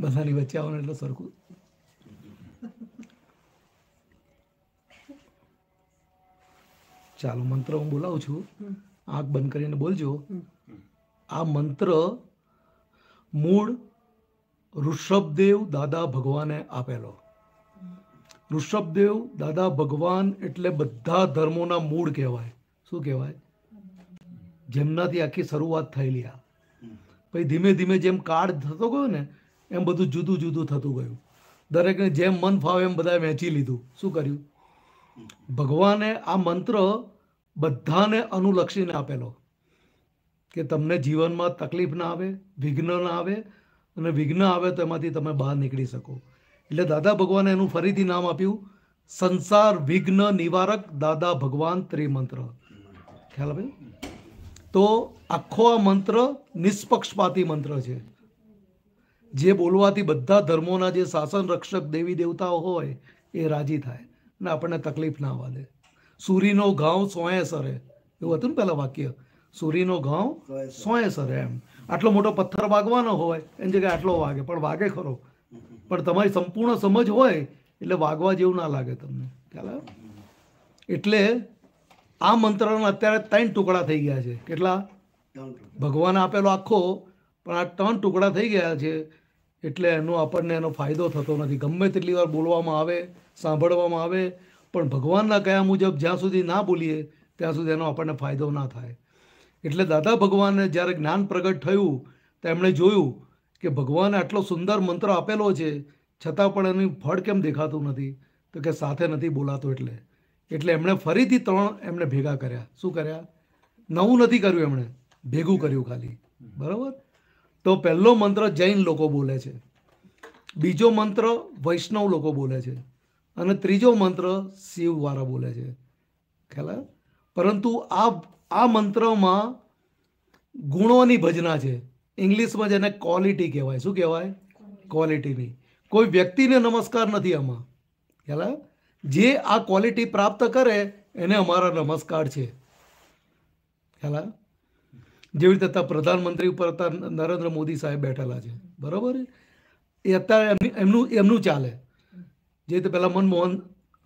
બધાની વચ્ચે આવો એટલે સરખું ચાલો મંત્ર હું બોલાવું છું આંખ બંધ કરીને બોલજો આ મંત્ર મૂળ ઋષભદેવ દાદા ભગવાને આપેલો ઋષભદેવ દાદા ભગવાન એટલે બધા ધર્મોના મૂળ કહેવાય શું કહેવાય જેમનાથી આખી શરૂઆત થયેલી આ પછી ધીમે ધીમે જેમ કાર્ડ થતો ગયો ને એમ બધું જુદું જુદું થતું ગયું દરેકને જેમ મન ફાવે એમ બધાએ વહેંચી લીધું શું કર્યું ભગવાને આ મંત્ર બધાને અનુલક્ષીને આપેલો કે તમને જીવનમાં તકલીફ ના આવે વિઘ્ન ના આવે અને વિઘ્ન આવે તો એમાંથી તમે બહાર નીકળી શકો એટલે દાદા ભગવાને એનું ફરીથી નામ આપ્યું સંસાર વિઘ્ન નિવારક દાદા ભગવાન ત્રિમંત્ર ખ્યાલ આવ્યો તો આખો આ મંત્ર નિષ્પક્ષપાતી મંત્ર છે જે બોલવાથી બધા ધર્મોના જે શાસન રક્ષક દેવી દેવતાઓ હોય એ રાજી થાય ને આપણને તકલીફ ના વાદે સૂરીનો ઘાવ સોએ સરે એવું હતું ને પહેલાં વાક્ય સૂરીનો ઘાવ સોએ સરે એમ આટલો મોટો પથ્થર વાગવાનો હોય એની જગ્યાએ આટલો વાગે પણ વાગે ખરો પણ તમારી સંપૂર્ણ સમજ હોય એટલે વાગવા જેવું ના લાગે તમને ખ્યાલ એટલે આ મંત્રના અત્યારે ત્રણ ટુકડા થઈ ગયા છે કેટલા ભગવાન આપેલો આખો પણ આ ત્રણ ટુકડા થઈ ગયા છે એટલે એનો આપણને એનો ફાયદો થતો નથી ગમે તેટલી વાર બોલવામાં આવે સાંભળવામાં આવે પણ ભગવાનના કયા મુજબ જ્યાં સુધી ના બોલીએ ત્યાં સુધી એનો આપણને ફાયદો ના થાય એટલે દાદા ભગવાને જ્યારે જ્ઞાન પ્રગટ થયું તો એમણે જોયું કે ભગવાને આટલો સુંદર મંત્ર આપેલો છે છતાં પણ એનું ફળ કેમ દેખાતું નથી તો કે સાથે નથી બોલાતું એટલે એટલે એમણે ફરીથી ત્રણ એમણે ભેગા કર્યા શું કર્યા નવું નથી કર્યું એમણે ભેગું કર્યું ખાલી બરાબર તો પહેલો મંત્ર જૈન લોકો બોલે છે બીજો મંત્ર વૈષ્ણવ લોકો બોલે છે અને ત્રીજો મંત્ર શિવવાળા બોલે છે ખ્યાલ પરંતુ આ આ મંત્રમાં ગુણોની ભજના છે ઇંગ્લિશમાં જેને ક્વોલિટી કહેવાય શું કહેવાય ક્વોલિટીની કોઈ વ્યક્તિને નમસ્કાર નથી આમાં ખ્યાલ જે આ ક્વોલિટી પ્રાપ્ત કરે એને અમારા નમસ્કાર છે ખ્યાલ જેવી રીતે અત્યારે પ્રધાનમંત્રી ઉપર અત્યારે નરેન્દ્ર મોદી સાહેબ બેઠેલા છે બરાબર એ અત્યારે એમનું એમનું ચાલે જે રીતે પહેલાં મનમોહન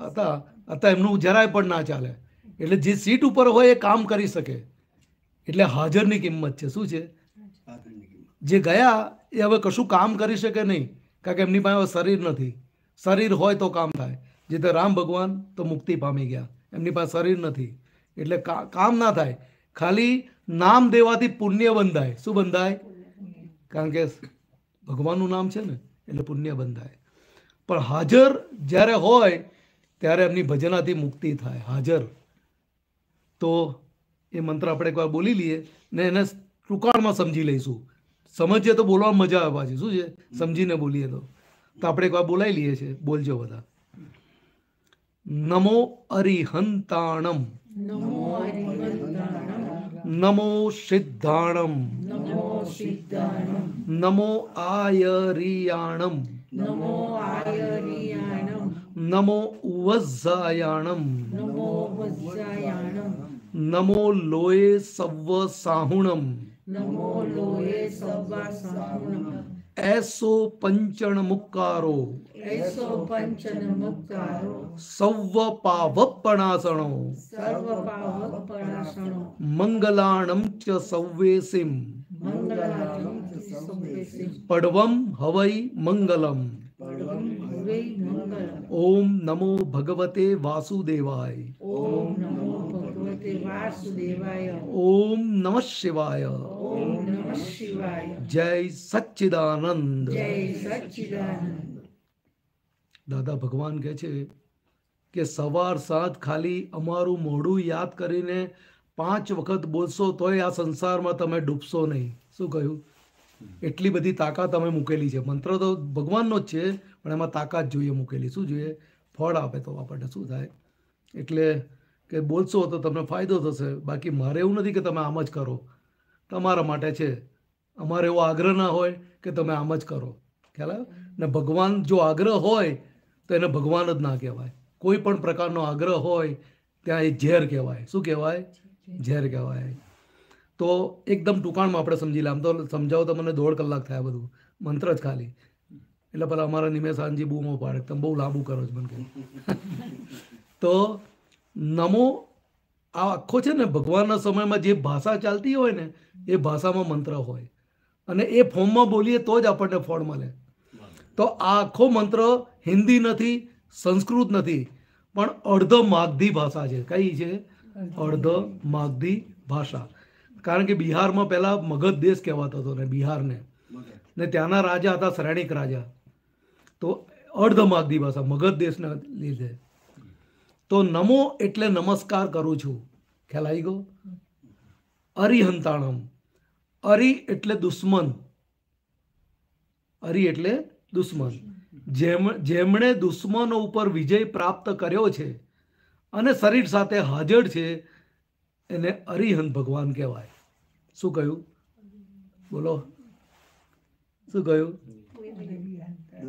હતા અત્યારે એમનું જરાય પણ ના ચાલે એટલે જે સીટ ઉપર હોય એ કામ કરી શકે એટલે હાજરની કિંમત છે શું છે જે ગયા એ હવે કશું કામ કરી શકે નહીં કારણ કે એમની પાસે હવે શરીર નથી શરીર હોય તો કામ થાય જે તે રામ ભગવાન તો મુક્તિ પામી ગયા એમની પાસે શરીર નથી એટલે કામ ના થાય ખાલી નામ દેવાથી પુણ્ય બંધાય શું બંધાય કારણ કે ભગવાનનું નામ છે ને એટલે પુણ્ય બંધાય પણ હાજર જ્યારે હોય ત્યારે એમની ભજનાથી મુક્તિ થાય હાજર તો એ મંત્ર આપણે એકવાર બોલી લઈએ ને એને ટૂંકાણમાં સમજી લઈશું સમજીએ તો બોલવામાં મજા આવે પાછી શું છે સમજીને બોલીએ તો તો આપણે એકવાર બોલાવી લઈએ છીએ બોલજો બધા નમો અરિહંતાણમ નમો સિદ્ધાણમ નમો આયરિયાણમ નમો વજ્જાયાણમ નમો લોએ સવ સાહુણમ એસો પંચણ મુકારો સૌવ પાવ પણાસણો સર્વ પાવ પણાસણો મંગલાણમ ચ સૌવેસિમ મંગલાણમ પડવમ હવૈ મંગલમ ઓમ નમો ભગવતે વાસુદેવાય ઓમ નમો ભગવતે વાસુદેવાય ઓમ નમઃ શિવાય ઓમ નમઃ શિવાય જય સચ્ચિદાનંદ જય સચ્ચિદાનંદ દાદા ભગવાન કહે છે કે સવાર સાંજ ખાલી અમારું મોઢું યાદ કરીને પાંચ વખત બોલશો તોય આ સંસારમાં તમે ડૂબશો નહીં શું કહ્યું એટલી બધી તાકાત અમે મૂકેલી છે મંત્ર તો ભગવાનનો જ છે પણ એમાં તાકાત જોઈએ મૂકેલી શું જોઈએ ફળ આપે તો આપણને શું થાય એટલે કે બોલશો તો તમને ફાયદો થશે બાકી મારે એવું નથી કે તમે આમ જ કરો તમારા માટે છે અમારે એવો આગ્રહ ના હોય કે તમે આમ જ કરો ખ્યાલ ને ભગવાન જો આગ્રહ હોય તો એને ભગવાન જ ના કહેવાય કોઈ પણ પ્રકારનો આગ્રહ હોય ત્યાં એ ઝેર કહેવાય શું કહેવાય ઝેર કહેવાય તો એકદમ ટૂંકાણમાં આપણે સમજી લે આમ તો સમજાવો તો મને દોઢ કલાક થાય બધું મંત્ર જ ખાલી એટલે પેલા અમારા નિમેશાનજી બૂમો પાડે તમે બહુ લાંબુ કરો છો મને કહે તો નમો આ આખો છે ને ભગવાનના સમયમાં જે ભાષા ચાલતી હોય ને એ ભાષામાં મંત્ર હોય અને એ ફોર્મમાં બોલીએ તો જ આપણને ફળ મળે તો આ આખો મંત્ર હિન્દી નથી સંસ્કૃત નથી પણ અર્ધ માગધી ભાષા છે કઈ છે અર્ધ માગધી ભાષા કારણ કે બિહારમાં પહેલાં મગધ દેશ કહેવાતો હતો ને બિહારને ને ત્યાંના રાજા હતા શ્રેણિક રાજા તો અર્ધ માગધી ભાષા મગધ દેશના લીધે તો નમો એટલે નમસ્કાર કરું છું ખ્યાલ આવી ગયો અરિહંતાણમ અરી એટલે દુશ્મન અરી એટલે દુશ્મન જેમ જેમણે દુશ્મનો ઉપર વિજય પ્રાપ્ત કર્યો છે અને શરીર સાથે હાજર છે એને અરિહંત ભગવાન કહેવાય શું કહ્યું બોલો શું કહ્યું uh,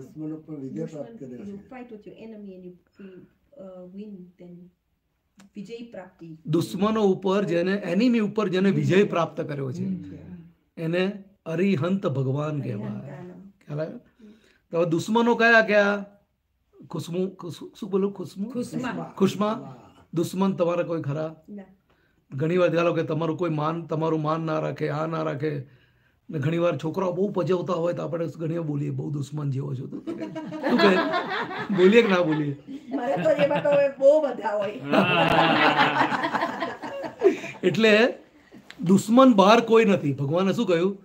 દુશ્મનો ઉપર જેને એનિમી ઉપર જેને વિજય પ્રાપ્ત કર્યો છે એને અરિહંત ભગવાન કહેવાય ખ્યાલ આવ્યો તો હવે દુશ્મનો કયા કયા ખુશ્મુ શું બોલું ખુશ્મુ ખુશ્મા દુશ્મન તમારા કોઈ ખરા ઘણી વાર ચાલો કે તમારું કોઈ માન તમારું માન ના રાખે આ ના રાખે ને ઘણી વાર છોકરાઓ બહુ પજવતા હોય તો આપણે ઘણી વાર બોલીએ બહુ દુશ્મન જેવો છો તો શું કહે બોલીએ કે ના બોલીએ એટલે દુશ્મન બહાર કોઈ નથી ભગવાને શું કહ્યું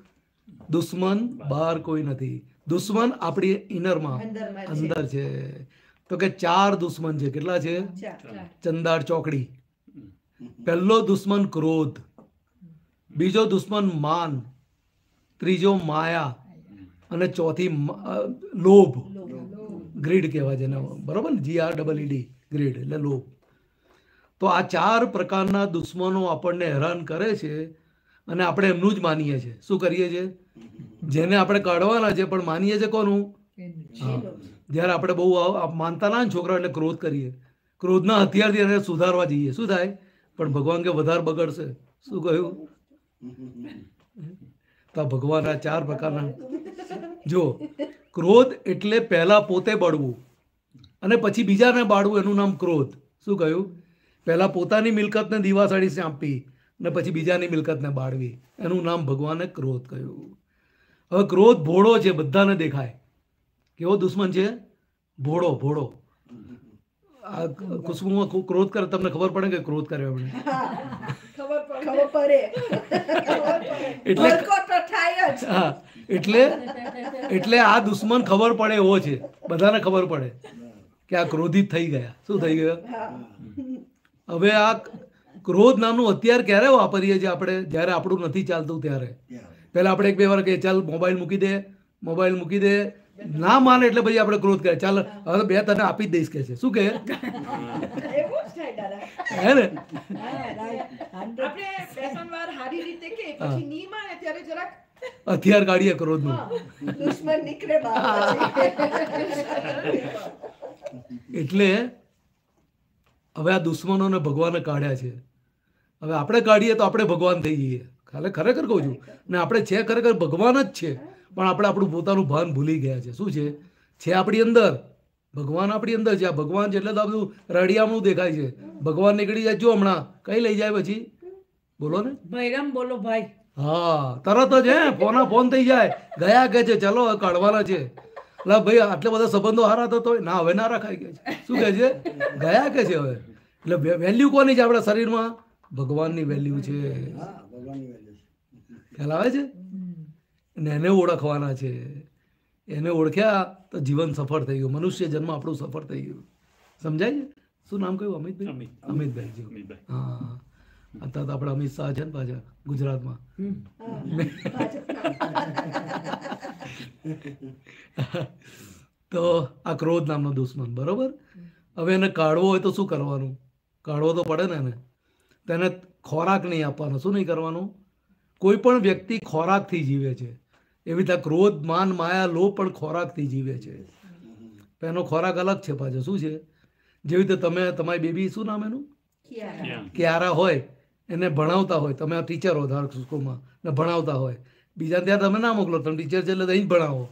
દુશ્મન બહાર કોઈ નથી દુશ્મન આપણી ઇનરમાં અંદર છે તો કે ચાર દુશ્મન છે કેટલા છે ચંદાર ચોકડી પહેલો દુશ્મન ક્રોધ બીજો દુશ્મન માન ત્રીજો માયા અને ચોથી લોભ ગ્રીડ કહેવાય જેને બરોબર ને G R double ED greed એટલે લોભ તો આ ચાર પ્રકારના દુશ્મનો આપણને હેરાન કરે છે અને આપણે એમનું જ માનીએ છીએ શું કરીએ છીએ જેને આપણે કાઢવાના છે પણ માનીએ છે કોનું જ્યારે આપણે બહુ માનતા ના છોકરા એટલે ક્રોધ કરીએ ક્રોધના હથિયારથી એને સુધારવા જઈએ શું થાય પણ ભગવાન કે વધારે બગડશે શું કહ્યું તો ભગવાનના ચાર પ્રકારના જો ક્રોધ એટલે પહેલા પોતે બળવું અને પછી બીજાને બાળવું એનું નામ ક્રોધ શું કહ્યું પહેલાં પોતાની મિલકતને દીવાસાડી સાંપી અને પછી બીજાની મિલકતને બાળવી એનું નામ ભગવાને ક્રોધ કહ્યું હવે ક્રોધ ભોળો છે બધાને દેખાય કેવો દુશ્મન છે ભોળો ભોળો આ કુસુમ ક્રોધ કરે તમને ખબર પડે કે ક્રોધ કર્યો એમણે એટલે હા એટલે એટલે આ દુશ્મન ખબર પડે એવો છે બધાને ખબર પડે કે આ ક્રોધિત થઈ ગયા શું થઈ ગયો હવે આ ક્રોધ નામનું અત્યારે ક્યારે વાપરીએ છીએ આપણે જ્યારે આપણું નથી ચાલતું ત્યારે પહેલાં આપણે એક બે વાર કહીએ ચાલ મોબાઈલ મૂકી દે મોબાઈલ મૂકી દે ના માને એટલે પછી આપણે ક્રોધ કરે ચાલ હવે બે તને આપી જ દઈશ કે છે શું કે હે ને હથિયાર કાઢીએ ક્રોધ નું એટલે હવે આ દુશ્મનોને ભગવાને કાઢ્યા છે હવે આપણે કાઢીએ તો આપણે ભગવાન થઈ જઈએ ખાલે ખરેખર કહું છું ને આપણે છે ખરેખર ભગવાન જ છે પણ આપણે આપણું પોતાનું ભાન ભૂલી ગયા છે શું છે છે આપણી અંદર ભગવાન આપણી અંદર છે આ ભગવાન એટલે તો બધું રડિયામણું દેખાય છે ભગવાન નીકળી જાય જો હમણાં કઈ લઈ જાય પછી બોલો ને ભૈરામ બોલો ભાઈ હા તરત જ હે ફોના ફોન થઈ જાય ગયા કે છે ચાલો કાઢવાના છે લા ભાઈ આટલા બધા સંબંધો હારા થતો હોય ના હવે ના રખાય કે છે શું કહે છે ગયા કે છે હવે એટલે વેલ્યુ કોની છે આપણા શરીરમાં ભગવાનની વેલ્યુ છે ખ્યાલ આવે છે અને એને ઓળખવાના છે એને ઓળખ્યા તો જીવન સફળ થઈ ગયું મનુષ્ય જન્મ આપણું સફળ થઈ ગયું સમજાય છે શું નામ કહ્યું અમિતભાઈ અમિતભાઈ અમિતભાઈ હા અત્યારે તો આપણે અમિત શાહ છે ને પાછા ગુજરાતમાં તો આ ક્રોધ નામનો દુશ્મન બરોબર હવે એને કાઢવો હોય તો શું કરવાનું કાઢવો તો પડે ને એને તેને ખોરાક નહીં આપવાનો શું નહીં કરવાનું કોઈ પણ વ્યક્તિ ખોરાકથી જીવે છે એવી રીતે ક્રોધ માન માયા લોભ પણ ખોરાકથી જીવે છે એનો ખોરાક અલગ છે પાછો શું છે જેવી રીતે તમે તમારી બેબી શું નામ એનું ક્યારા હોય એને ભણાવતા હોય તમે ટીચર હો ધારક સ્કૂલમાં ને ભણાવતા હોય બીજા ત્યાં તમે ના મોકલો તમે ટીચર છે એટલે અહીં ભણાવો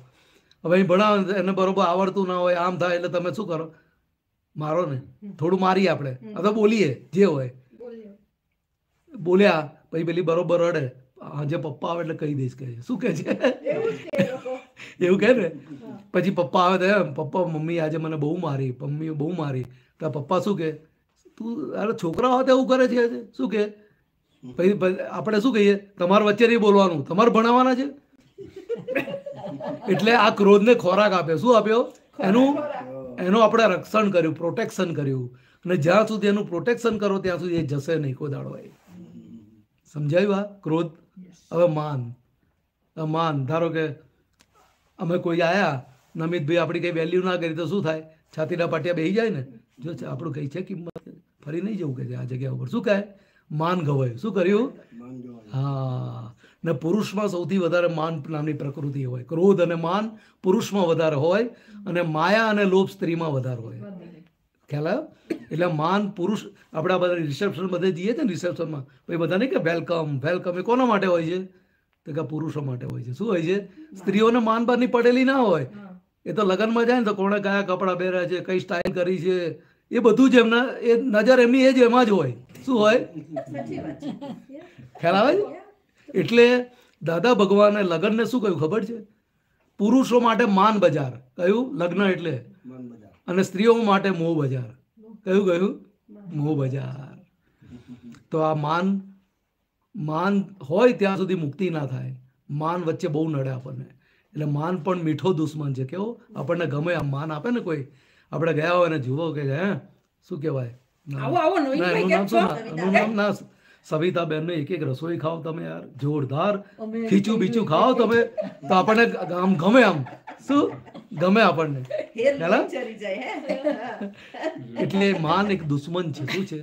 હવે અહીં ભણાવો એને બરોબર આવડતું ના હોય આમ થાય એટલે તમે શું કરો મારો ને થોડું મારીએ આપણે અથવા બોલીએ જે હોય બોલ્યા પછી પેલી બરોબર રડે આજે પપ્પા આવે એટલે કહી દઈશ કહે શું કહે છે એવું કહે ને પછી પપ્પા આવે તો પપ્પા મમ્મી આજે મને બહુ મારી મમ્મી બહુ મારી તો પપ્પા શું કે તું અરે છોકરા હોય એવું કરે છે શું કે પછી આપણે શું કહીએ તમારા વચ્ચે નહીં બોલવાનું તમારે ભણાવવાના છે એટલે આ ક્રોધને ખોરાક આપ્યો શું આપ્યો એનું એનું આપણે રક્ષણ કર્યું પ્રોટેક્શન કર્યું અને જ્યાં સુધી એનું પ્રોટેક્શન કરો ત્યાં સુધી એ જશે નહીં કોઈ દાડો એ સમજાયું આ ક્રોધ હવે માન માન ધારો કે અમે કોઈ આયા નમિતભાઈ આપણી કંઈ વેલ્યુ ના કરી તો શું થાય છાતીના પાટિયા બેહી જાય ને જો આપણું કંઈ છે કિંમત ફરી નહીં જવું કે આ જગ્યા ઉપર શું કહે માન ગવાયું શું કર્યું હા ને પુરુષમાં સૌથી વધારે માન નામની પ્રકૃતિ હોય ક્રોધ અને માન પુરુષમાં વધારે હોય અને માયા અને લોભ સ્ત્રીમાં વધારે હોય ખ્યાલ આવ્યો એટલે માન પુરુષ આપણા બધા રિસેપ્શન બધે જઈએ છે ને રિસેપ્શનમાં ભાઈ બધાને કે વેલકમ વેલકમ એ કોના માટે હોય છે તો કે પુરુષો માટે હોય છે શું હોય છે સ્ત્રીઓને માન બારની પડેલી ના હોય એ તો લગ્નમાં જાય ને તો કોણે કયા કપડાં પહેર્યા છે કઈ સ્ટાઇલ કરી છે એ બધું જ એમના એ નજર એમની એ જ એમાં જ હોય શું હોય ખ્યાલ આવે એટલે દાદા ભગવાને લગ્નને શું કહ્યું ખબર છે પુરુષો માટે માન બજાર કયું લગ્ન એટલે માન બજાર અને સ્ત્રીઓ માટે મોહ બજાર કયું કયું મોહ બજાર તો આ માન માન હોય ત્યાં સુધી મુક્તિ ના થાય માન વચ્ચે બહુ નડે આપણને એટલે માન પણ મીઠો દુશ્મન છે કેવો આપણને ગમે આમ માન આપે ને કોઈ આપણે ગયા હોય ને જુઓ કે હે શું કહેવાય આવો આવો નામ શું નામ ના સવિતા બેન ને એક એક રસોઈ ખાઓ તમે યાર જોરદાર ખીચું બીચું ખાઓ તમે તો આપણને આમ ગમે આમ શું ગમે આપણને એટલે માન એક દુશ્મન છે શું છે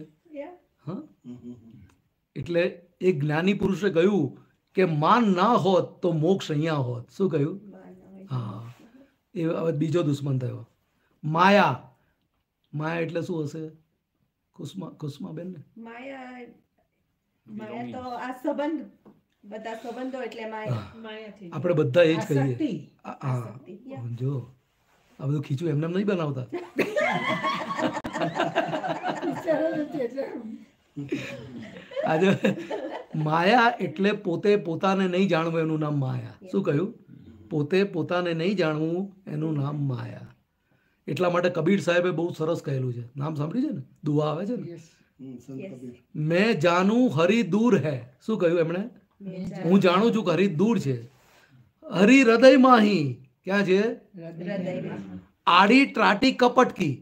એટલે એક જ્ઞાની પુરુષે કહ્યું કે માન ના હોત તો મોક્ષ અહીંયા હોત શું કહ્યું હા એ હવે બીજો દુશ્મન થયો માયા માયા એટલે શું હશે કુસમા કુસમા બેન ને માયા માયા એટલે આપણે બધા એ જ કહીએ જો આ બધું ખીચું એમને નહીં બનાવતા આજે માયા એટલે પોતે પોતાને નહીં જાણવું એનું નામ માયા શું કહ્યું પોતે પોતાને નહીં જાણવું એનું નામ માયા એટલા માટે કબીર સાહેબે બહુ સરસ કહેલું છે નામ સાંભળ્યું છે ને દુઆ આવે છે ને મેં જાણું હરી દૂર હે શું કહ્યું એમણે હું જાણું છું કે હરી દૂર છે હરી હૃદયમાં હી ક્યાં છે આડી ત્રાટી કપટ કી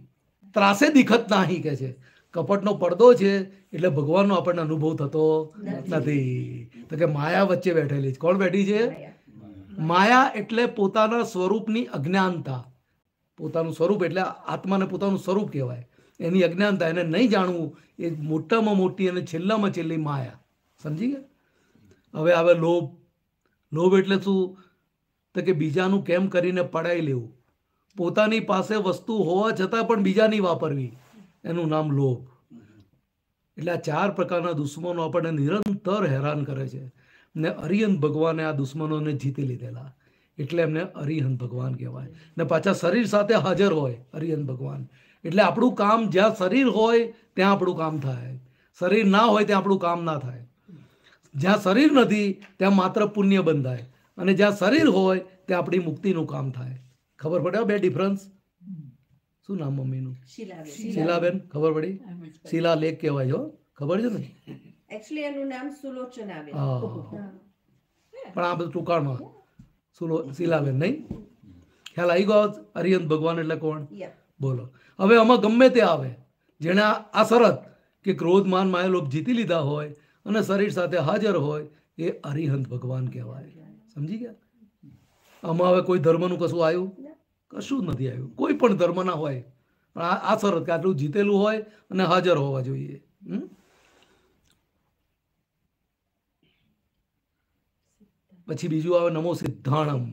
ત્રાસે દીખત નાહી કે છે કપટનો પડદો છે એટલે ભગવાનનો આપણને અનુભવ થતો નથી તો કે માયા વચ્ચે બેઠેલી છે કોણ બેઠી છે માયા એટલે પોતાના સ્વરૂપની અજ્ઞાનતા પોતાનું સ્વરૂપ એટલે આત્માને પોતાનું સ્વરૂપ કહેવાય એની અજ્ઞાનતા એને નહીં જાણવું એ મોટામાં મોટી અને છેલ્લામાં છેલ્લી માયા સમજી ગયા હવે હવે લોભ લોભ એટલે શું તો કે બીજાનું કેમ કરીને પડાવી લેવું પોતાની પાસે વસ્તુ હોવા છતાં પણ બીજાની વાપરવી એનું નામ લોભ એટલે આ ચાર પ્રકારના દુશ્મનો આપણને નિરંતર હેરાન કરે છે ને અરિહંત ભગવાને આ દુશ્મનોને જીતી લીધેલા એટલે એમને અરિહંત ભગવાન કહેવાય ને પાછા શરીર સાથે હાજર હોય અરિહંત ભગવાન એટલે આપણું કામ જ્યાં શરીર હોય ત્યાં આપણું કામ થાય શરીર ના હોય ત્યાં આપણું કામ ના થાય જ્યાં શરીર નથી ત્યાં માત્ર પુણ્ય બંધાય અને જ્યાં શરીર હોય ત્યાં આપણી મુક્તિનું કામ થાય ખબર પડે બે ડિફરન્સ શું નામ મમ્મીનું શીલાબેન ખબર પડી શીલા લેખ કહેવાય હો ખબર છે ને એક્ચ્યુઅલી એનું નામ સુલોચના પણ આ બધું ટૂંકાણમાં સુલો શીલાબેન નહીં ખ્યાલ આવી ગયો અરિયંત ભગવાન એટલે કોણ બોલો હવે આમાં ગમે તે આવે જેણે આ શરત કે ક્રોધ માન માયલોભ જીતી લીધા હોય અને શરીર સાથે હાજર હોય એ અરિહંત ભગવાન કહેવાય સમજી ગયા આમાં હવે કોઈ ધર્મનું કશું આવ્યું કશું નથી આવ્યું કોઈ પણ ધર્મના હોય પણ આ શરત કે આટલું જીતેલું હોય અને હાજર હોવા જોઈએ પછી બીજું આવે નમો સિદ્ધાણમ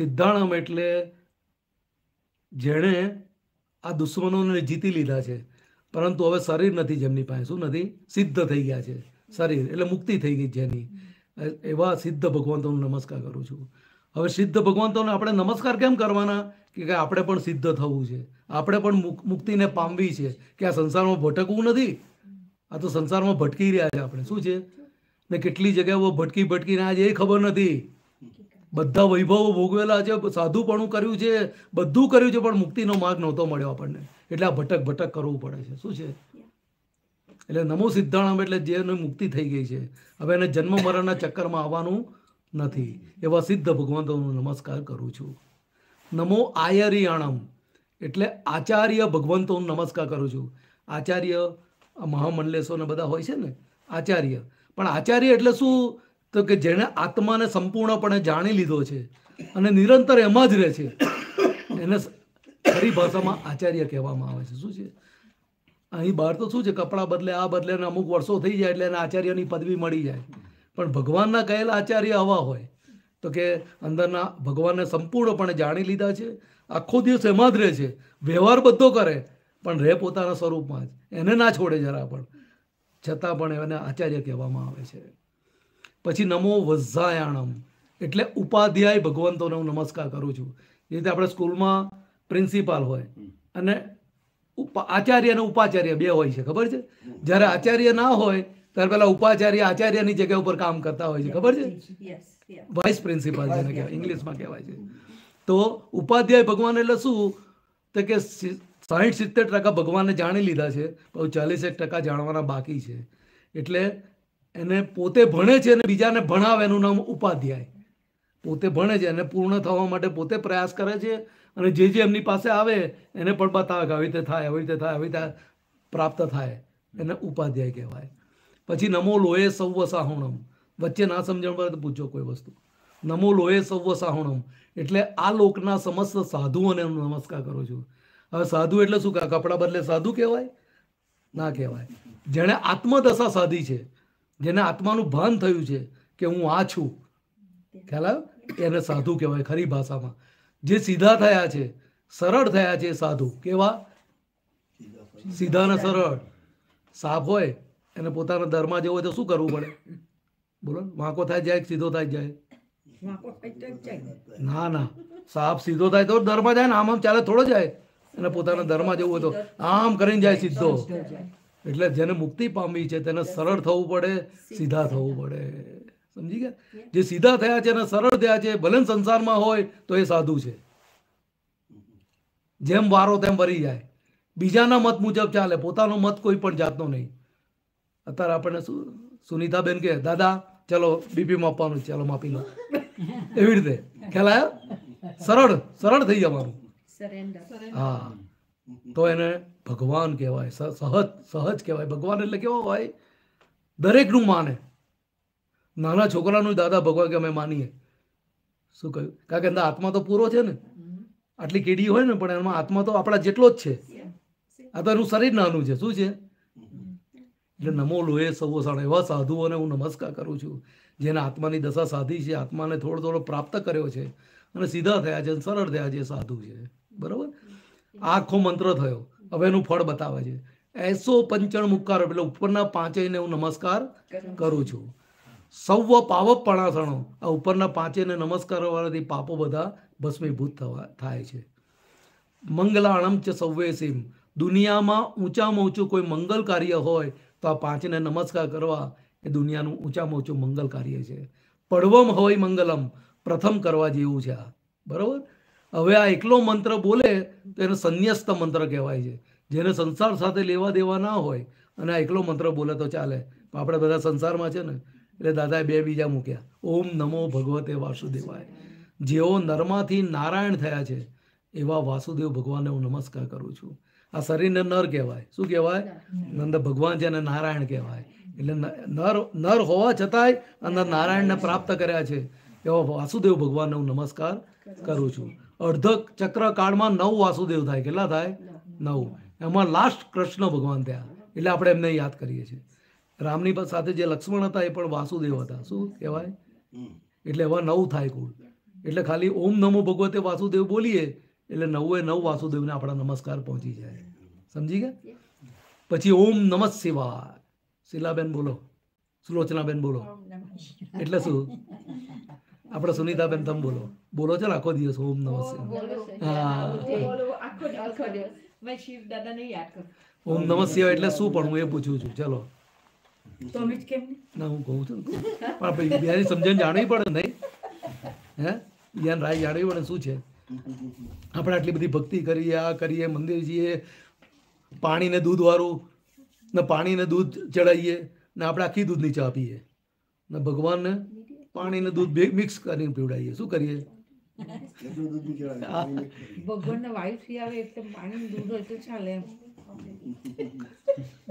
સિદ્ધાણમ એટલે જેણે આ દુશ્મનોને જીતી લીધા છે પરંતુ હવે શરીર નથી જેમની પાસે શું નથી સિદ્ધ થઈ ગયા છે શરીર એટલે મુક્તિ થઈ ગઈ જેની એવા સિદ્ધ ભગવંતોનો નમસ્કાર કરું છું હવે સિદ્ધ ભગવંતોને આપણે નમસ્કાર કેમ કરવાના કે આપણે પણ સિદ્ધ થવું છે આપણે પણ મુક્તિને પામવી છે કે આ સંસારમાં ભટકવું નથી આ તો સંસારમાં ભટકી રહ્યા છે આપણે શું છે ને કેટલી જગ્યાઓ ભટકી ભટકીને આજે એ ખબર નથી બધા વૈભવો ભોગવેલા છે સાધુપણું કર્યું છે બધું કર્યું છે પણ મુક્તિનો માર્ગ નહોતો મળ્યો આપણને એટલે આ ભટક ભટક કરવું પડે છે શું છે એટલે નમો સિદ્ધાણમ એટલે જેને મુક્તિ થઈ ગઈ છે હવે એને જન્મ મરણના ચક્કરમાં આવવાનું નથી એવા સિદ્ધ ભગવંતોનો નમસ્કાર કરું છું નમો આયરિયાણમ એટલે આચાર્ય ભગવંતોનો નમસ્કાર કરું છું આચાર્ય મહામંડલેશો ને બધા હોય છે ને આચાર્ય પણ આચાર્ય એટલે શું તો કે જેણે આત્માને સંપૂર્ણપણે જાણી લીધો છે અને નિરંતર એમાં જ રહે છે એને ખરી ભાષામાં આચાર્ય કહેવામાં આવે છે શું છે અહીં બહાર તો શું છે કપડાં બદલે આ બદલે અમુક વર્ષો થઈ જાય એટલે એને આચાર્યની પદવી મળી જાય પણ ભગવાનના કહેલા આચાર્ય આવા હોય તો કે અંદરના ભગવાનને સંપૂર્ણપણે જાણી લીધા છે આખો દિવસ એમાં જ રહે છે વ્યવહાર બધો કરે પણ રહે પોતાના સ્વરૂપમાં જ એને ના છોડે જરા પણ છતાં પણ એને આચાર્ય કહેવામાં આવે છે પછી નમો વઝાયાણમ એટલે ઉપાધ્યાય ભગવંતોને હું નમસ્કાર કરું છું જે રીતે આપણે સ્કૂલમાં પ્રિન્સિપાલ હોય અને આચાર્ય અને ઉપાચાર્ય બે હોય છે ખબર છે જ્યારે આચાર્ય ના હોય ત્યારે પેલા ઉપાચાર્ય આચાર્યની જગ્યા ઉપર કામ કરતા હોય છે ખબર છે વાઇસ પ્રિન્સિપાલ જેને કહેવાય ઇંગ્લિશમાં કહેવાય છે તો ઉપાધ્યાય ભગવાન એટલે શું તો કે સાહીઠ સિત્તેર ટકા ભગવાનને જાણી લીધા છે પણ ચાલીસેક ટકા જાણવાના બાકી છે એટલે એને પોતે ભણે છે અને બીજાને ભણાવે એનું નામ ઉપાધ્યાય પોતે ભણે છે એને પૂર્ણ થવા માટે પોતે પ્રયાસ કરે છે અને જે જે એમની પાસે આવે એને પણ બતાવે કે આવી રીતે થાય આવી રીતે થાય આવી રીતે પ્રાપ્ત થાય એને ઉપાધ્યાય કહેવાય પછી નમો લોહે સૌ સાહોણમ વચ્ચે ના સમજણ પર પૂછો કોઈ વસ્તુ નમો લોહે સૌ સાહોણમ એટલે આ લોકના સમસ્ત સાધુઓને હું નમસ્કાર કરું છું હવે સાધુ એટલે શું કપડાં બદલે સાધુ કહેવાય ના કહેવાય જેણે આત્મદશા સાધી છે જેને આત્માનું ભાન થયું છે કે હું આ છું ખ્યાલ આવ્યો એને સાધુ કહેવાય ખરી ભાષામાં જે સીધા થયા છે સરળ થયા છે સાધુ કેવા સીધા ને સરળ સાપ હોય એને પોતાના ધર્મમાં જવું હોય તો શું કરવું પડે બોલો વાંકો થાય જાય સીધો થાય જાય ના ના સાપ સીધો થાય તો ધર્મમાં જાય ને આમ આમ ચાલે થોડો જાય અને પોતાના ધર્મમાં જવું હોય તો આમ કરીને જાય સીધો એટલે જેને મુક્તિ પામી છે તેને સરળ થવું પડે સીધા થવું પડે સમજી ગયા જે સીધા થયા છે અને સરળ થયા છે ભલે સંસારમાં હોય તો એ સાધુ છે જેમ વારો તેમ વરી જાય બીજાના મત મુજબ ચાલે પોતાનો મત કોઈ પણ જાતનો નહીં અત્યારે આપણને સુનીતાબેન કે દાદા ચલો બીપી માપવાનું ચાલો માપી લો એવી રીતે ખ્યાલ સરળ સરળ થઈ જવાનું હા તો એને ભગવાન કહેવાય સહજ સહજ કહેવાય ભગવાન એટલે કેવો હોય દરેકનું માને નાના છોકરાનું દાદા ભગવાન કે અમે માનીએ શું કહ્યું કારણ કે અંદર આત્મા તો પૂરો છે ને આટલી કેડી હોય ને પણ એમાં આત્મા તો આપણા જેટલો જ છે આ તો એનું શરીર નાનું છે શું છે એટલે નમો લોહે સવો સાણ એવા સાધુઓને હું નમસ્કાર કરું છું જેને આત્માની દશા સાધી છે આત્માને થોડો થોડો પ્રાપ્ત કર્યો છે અને સીધા થયા છે સરળ થયા છે સાધુ છે બરાબર આખો મંત્ર થયો હવે એનું ફળ બતાવે છે એસો પંચણ મુકાર એટલે ઉપરના પાંચેયને હું નમસ્કાર કરું છું સૌવ પાવપ પણાસણો આ ઉપરના પાંચેયને નમસ્કાર કરવાથી પાપો બધા ભસ્મીભૂત થવા થાય છે મંગલાણમ છે સૌવે સીમ દુનિયામાં ઊંચામાં ઊંચું કોઈ મંગલ કાર્ય હોય તો આ પાંચને નમસ્કાર કરવા એ દુનિયાનું ઊંચામાં ઊંચું મંગલ કાર્ય છે પડવમ હોય મંગલમ પ્રથમ કરવા જેવું છે આ બરાબર હવે આ એકલો મંત્ર બોલે તો એને સંન્યસ્ત મંત્ર કહેવાય છે જેને સંસાર સાથે લેવા દેવા ના હોય અને આ એકલો મંત્ર બોલે તો ચાલે આપણે બધા સંસારમાં છે ને એટલે દાદાએ બે બીજા મૂક્યા ઓમ નમો ભગવતે વાસુદેવાય જેઓ નરમાંથી નારાયણ થયા છે એવા વાસુદેવ ભગવાનને હું નમસ્કાર કરું છું આ શરીરને નર કહેવાય શું કહેવાય નંદ ભગવાન છે અને નારાયણ કહેવાય એટલે નર નર હોવા છતાંય અંદર નારાયણને પ્રાપ્ત કર્યા છે એવા વાસુદેવ ભગવાનને હું નમસ્કાર કરું છું અર્ધ ચક્રકાળમાં નવ વાસુદેવ થાય કેટલા થાય નવ એમાં લાસ્ટ કૃષ્ણ ભગવાન થયા એટલે આપણે એમને યાદ કરીએ છીએ રામની સાથે જે લક્ષ્મણ હતા એ પણ વાસુદેવ હતા શું કહેવાય એટલે એવા નવ થાય કુલ એટલે ખાલી ઓમ નમો ભગવતે વાસુદેવ બોલીએ એટલે નવે નવ વાસુદેવને આપણા નમસ્કાર પહોંચી જાય સમજી ગયા પછી ઓમ નમઃ શિવાય શિલાબેન બોલો સુલોચનાબેન બોલો એટલે શું આપણે સુનિતાબેન તમે બોલો બોલો છો આખો દિવસ ઓમ નમઃ ઓમ નમઃ શિવાય એટલે શું પણ હું એ પૂછું છું ચલો ના હું કહું છું પણ બિહારી સમજણ જાણવી પડે નહીં હે બિહાર રાય જાણવી પડે શું છે આપણે આટલી બધી ભક્તિ કરીએ આ કરીએ મંદિર જઈએ પાણીને દૂધ વાળું ને પાણીને દૂધ ચડાવીએ ને આપણે આખી દૂધની ચા પીએ ને ભગવાનને પાણીને દૂધ મિક્સ કરીને પીવડાવીએ શું કરીએ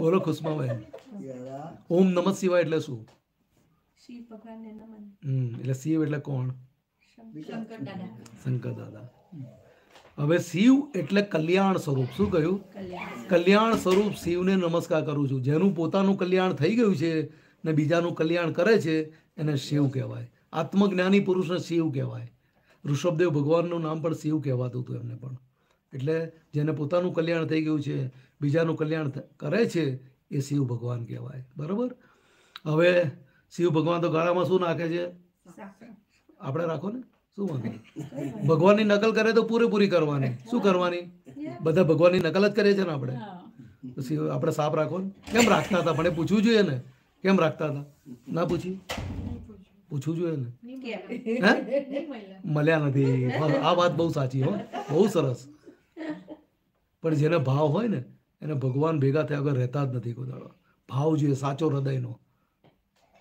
બોલો ખુશમાં ભાઈ ઓમ નમઃ શિવાય એટલે શું એટલે શિવ એટલે કોણ શંકર દાદા હવે શિવ એટલે કલ્યાણ સ્વરૂપ શું કહ્યું કલ્યાણ સ્વરૂપ શિવને નમસ્કાર કરું છું જેનું પોતાનું કલ્યાણ થઈ ગયું છે ને બીજાનું કલ્યાણ કરે છે એને શિવ કહેવાય આત્મજ્ઞાની પુરુષને શિવ કહેવાય ઋષભદેવ ભગવાનનું નામ પણ શિવ કહેવાતું હતું એમને પણ એટલે જેને પોતાનું કલ્યાણ થઈ ગયું છે બીજાનું કલ્યાણ કરે છે એ શિવ ભગવાન કહેવાય બરાબર હવે શિવ ભગવાન તો ગાળામાં શું નાખે છે આપણે રાખો ને શું વાંધો ભગવાનની નકલ કરે તો પૂરેપૂરી કરવાની શું કરવાની બધા ભગવાનની નકલ જ કરે છે ને આપણે પછી આપણે સાપ રાખો ને કેમ રાખતા હતા પણ પૂછવું જોઈએ ને કેમ રાખતા હતા ના પૂછી પૂછવું જોઈએ ને મળ્યા નથી આ વાત બહુ સાચી હો બહુ સરસ પણ જેને ભાવ હોય ને એને ભગવાન ભેગા થયા વગર રહેતા જ નથી કોઈ ભાવ જોઈએ સાચો હૃદયનો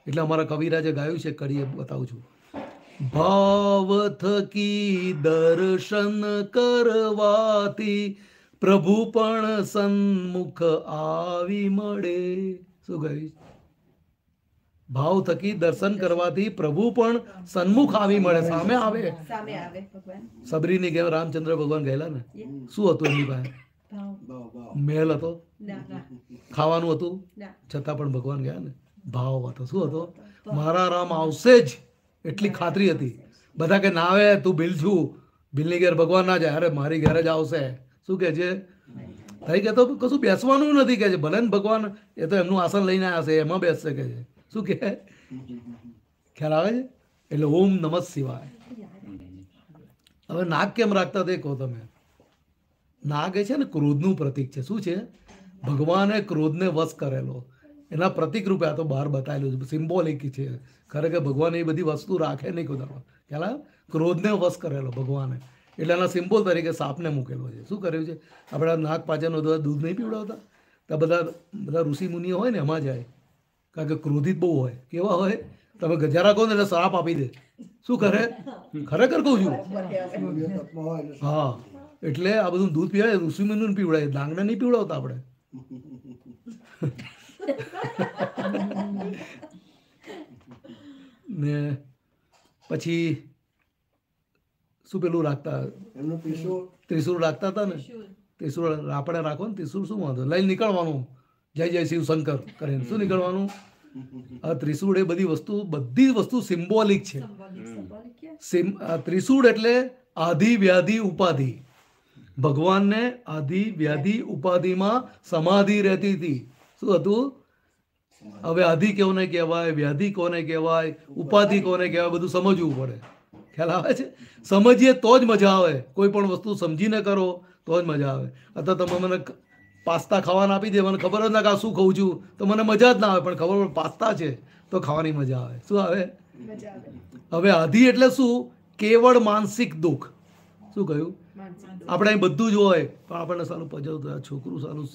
એટલે અમારા કવિરાજે ગાયું છે કરીએ બતાવું છું ભાવ થકી દર્શન કરવાથી પ્રભુ પણ સન્મુખ આવી મળે શું ગાયું ભાવ થકી દર્શન કરવાથી પ્રભુ પણ સન્મુખ આવી મળે સામે આવે સામે આવે સબરીની કેમ રામચંદ્ર ભગવાન ગયેલા ને શું હતું એમની પાસે મહેલ હતો ખાવાનું હતું છતાં પણ ભગવાન ગયા ને ભાવ હતો શું હતો મારા રામ આવશે જ એટલી ખાતરી હતી બધા કે ના આવે તું બિલ છું બિલની ઘેર ભગવાન ના જાય અરે મારી ઘેર જ આવશે શું કે છે થઈ કે તો કશું બેસવાનું નથી કે છે ભલે ને ભગવાન એ તો એમનું આસન લઈને આવ્યા છે એમાં બેસશે કે છે શું કે ખ્યાલ આવે છે એટલે ઓમ નમઃ શિવાય હવે નાગ કેમ રાખતા દેખો તમે નાગ એ છે ને ક્રોધનું પ્રતીક છે શું છે ભગવાને ક્રોધને વશ કરેલો એના પ્રતિક રૂપે આ તો બહાર બતાવેલું છે સિમ્બોલિક છે ખરેખર ભગવાન એ બધી વસ્તુ રાખે નહીં કોઈ ખ્યાલ ક્રોધને વશ કરેલો ભગવાને એટલે એના સિમ્બોલ તરીકે સાપને મૂકેલો છે શું કર્યું છે આપણા નાગ પાચન દૂધ નહીં પીવડાવતા તો બધા બધા ઋષિ મુનિઓ હોય ને એમાં જાય કારણ કે ક્રોધિત બહુ હોય કેવા હોય તમે ગજારા કહો ને એટલે શરાપ આપી દે શું કરે ખરેખર કહું છું હા એટલે આ બધું દૂધ પીવાય ઋષિમુનું પીવડાય ડાંગને નહીં પીવડાવતા આપણે ને પછી શું પેલું રાખતા ત્રિશુર રાખતા હતા ને ત્રિશુર આપણે રાખો ને ત્રિશુર શું વાંધો લઈને નીકળવાનું જય જય શિવ શંકર કરે શું નીકળવાનું આ ત્રિશુળ એ બધી વસ્તુ બધી વસ્તુ સિમ્બોલિક છે ત્રિશુળ એટલે આધિ વ્યાધિ ઉપાધિ ભગવાનને આધિ વ્યાધિ ઉપાધિમાં સમાધિ રહેતી હતી શું હતું હવે આધિ કોને કહેવાય વ્યાધિ કોને કહેવાય ઉપાધિ કોને કહેવાય બધું સમજવું પડે ખ્યાલ આવે છે સમજીએ તો જ મજા આવે કોઈ પણ વસ્તુ સમજીને કરો તો જ મજા આવે અથવા તમે મને પાસ્તા ખાવાના આપી દે મને ખબર જ ના કે આ શું ખાઉં છું તો મને મજા જ ના આવે પણ ખબર પણ પાસ્તા છે તો ખાવાની મજા આવે શું આવે હવે આધી એટલે શું કેવળ માનસિક દુઃખ શું કહ્યું આપણે અહીં બધું જ હોય પણ આપણને સાલું પજવતું આ છોકરું સાલું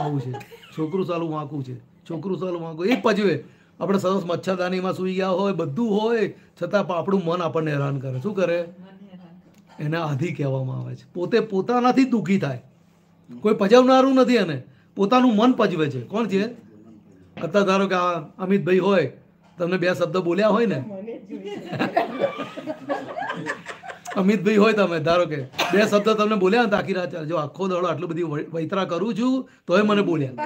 આવું છે છોકરું સાલું વાંકું છે છોકરું સાલું વાંકું એ પજવે આપણે સરસ મચ્છરદાનીમાં સૂઈ ગયા હોય બધું હોય છતાં પણ આપણું મન આપણને હેરાન કરે શું કરે એને આધી કહેવામાં આવે છે પોતે પોતાનાથી દુઃખી થાય કોઈ પજવનારું નથી એને પોતાનું મન પજવે છે કોણ છે અત્યારે ધારો કે આ અમિતભાઈ હોય તમને બે શબ્દ બોલ્યા હોય ને અમિતભાઈ હોય તમે ધારો કે બે શબ્દ તમને બોલ્યા ને આખી રાત જો આખો દડો આટલું બધી વૈતરા કરું છું તોય મને બોલ્યા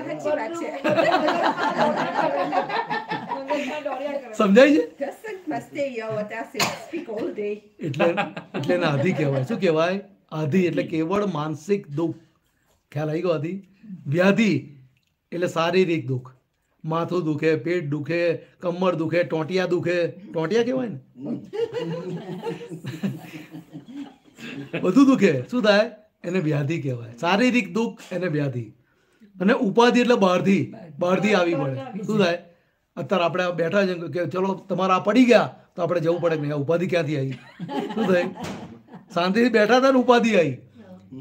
સમજાય છે એટલે એટલે આધી કહેવાય શું કહેવાય આધી એટલે કેવળ માનસિક દુઃખ ખ્યાલ આવી ગયો હતી વ્યાધિ એટલે શારીરિક દુઃખ માથું દુખે પેટ દુખે કમર દુખે ટોટિયા દુખે ટોટિયા કહેવાય ને બધું દુખે શું થાય એને વ્યાધિ કહેવાય શારીરિક દુઃખ એને વ્યાધિ અને ઉપાધિ એટલે બહારથી બહારથી આવી પડે શું થાય અત્યારે આપણે બેઠા છે કે ચલો તમારા પડી ગયા તો આપણે જવું પડે કે ઉપાધિ ક્યાંથી આવી શું થાય શાંતિથી બેઠા હતા ને ઉપાધિ આવી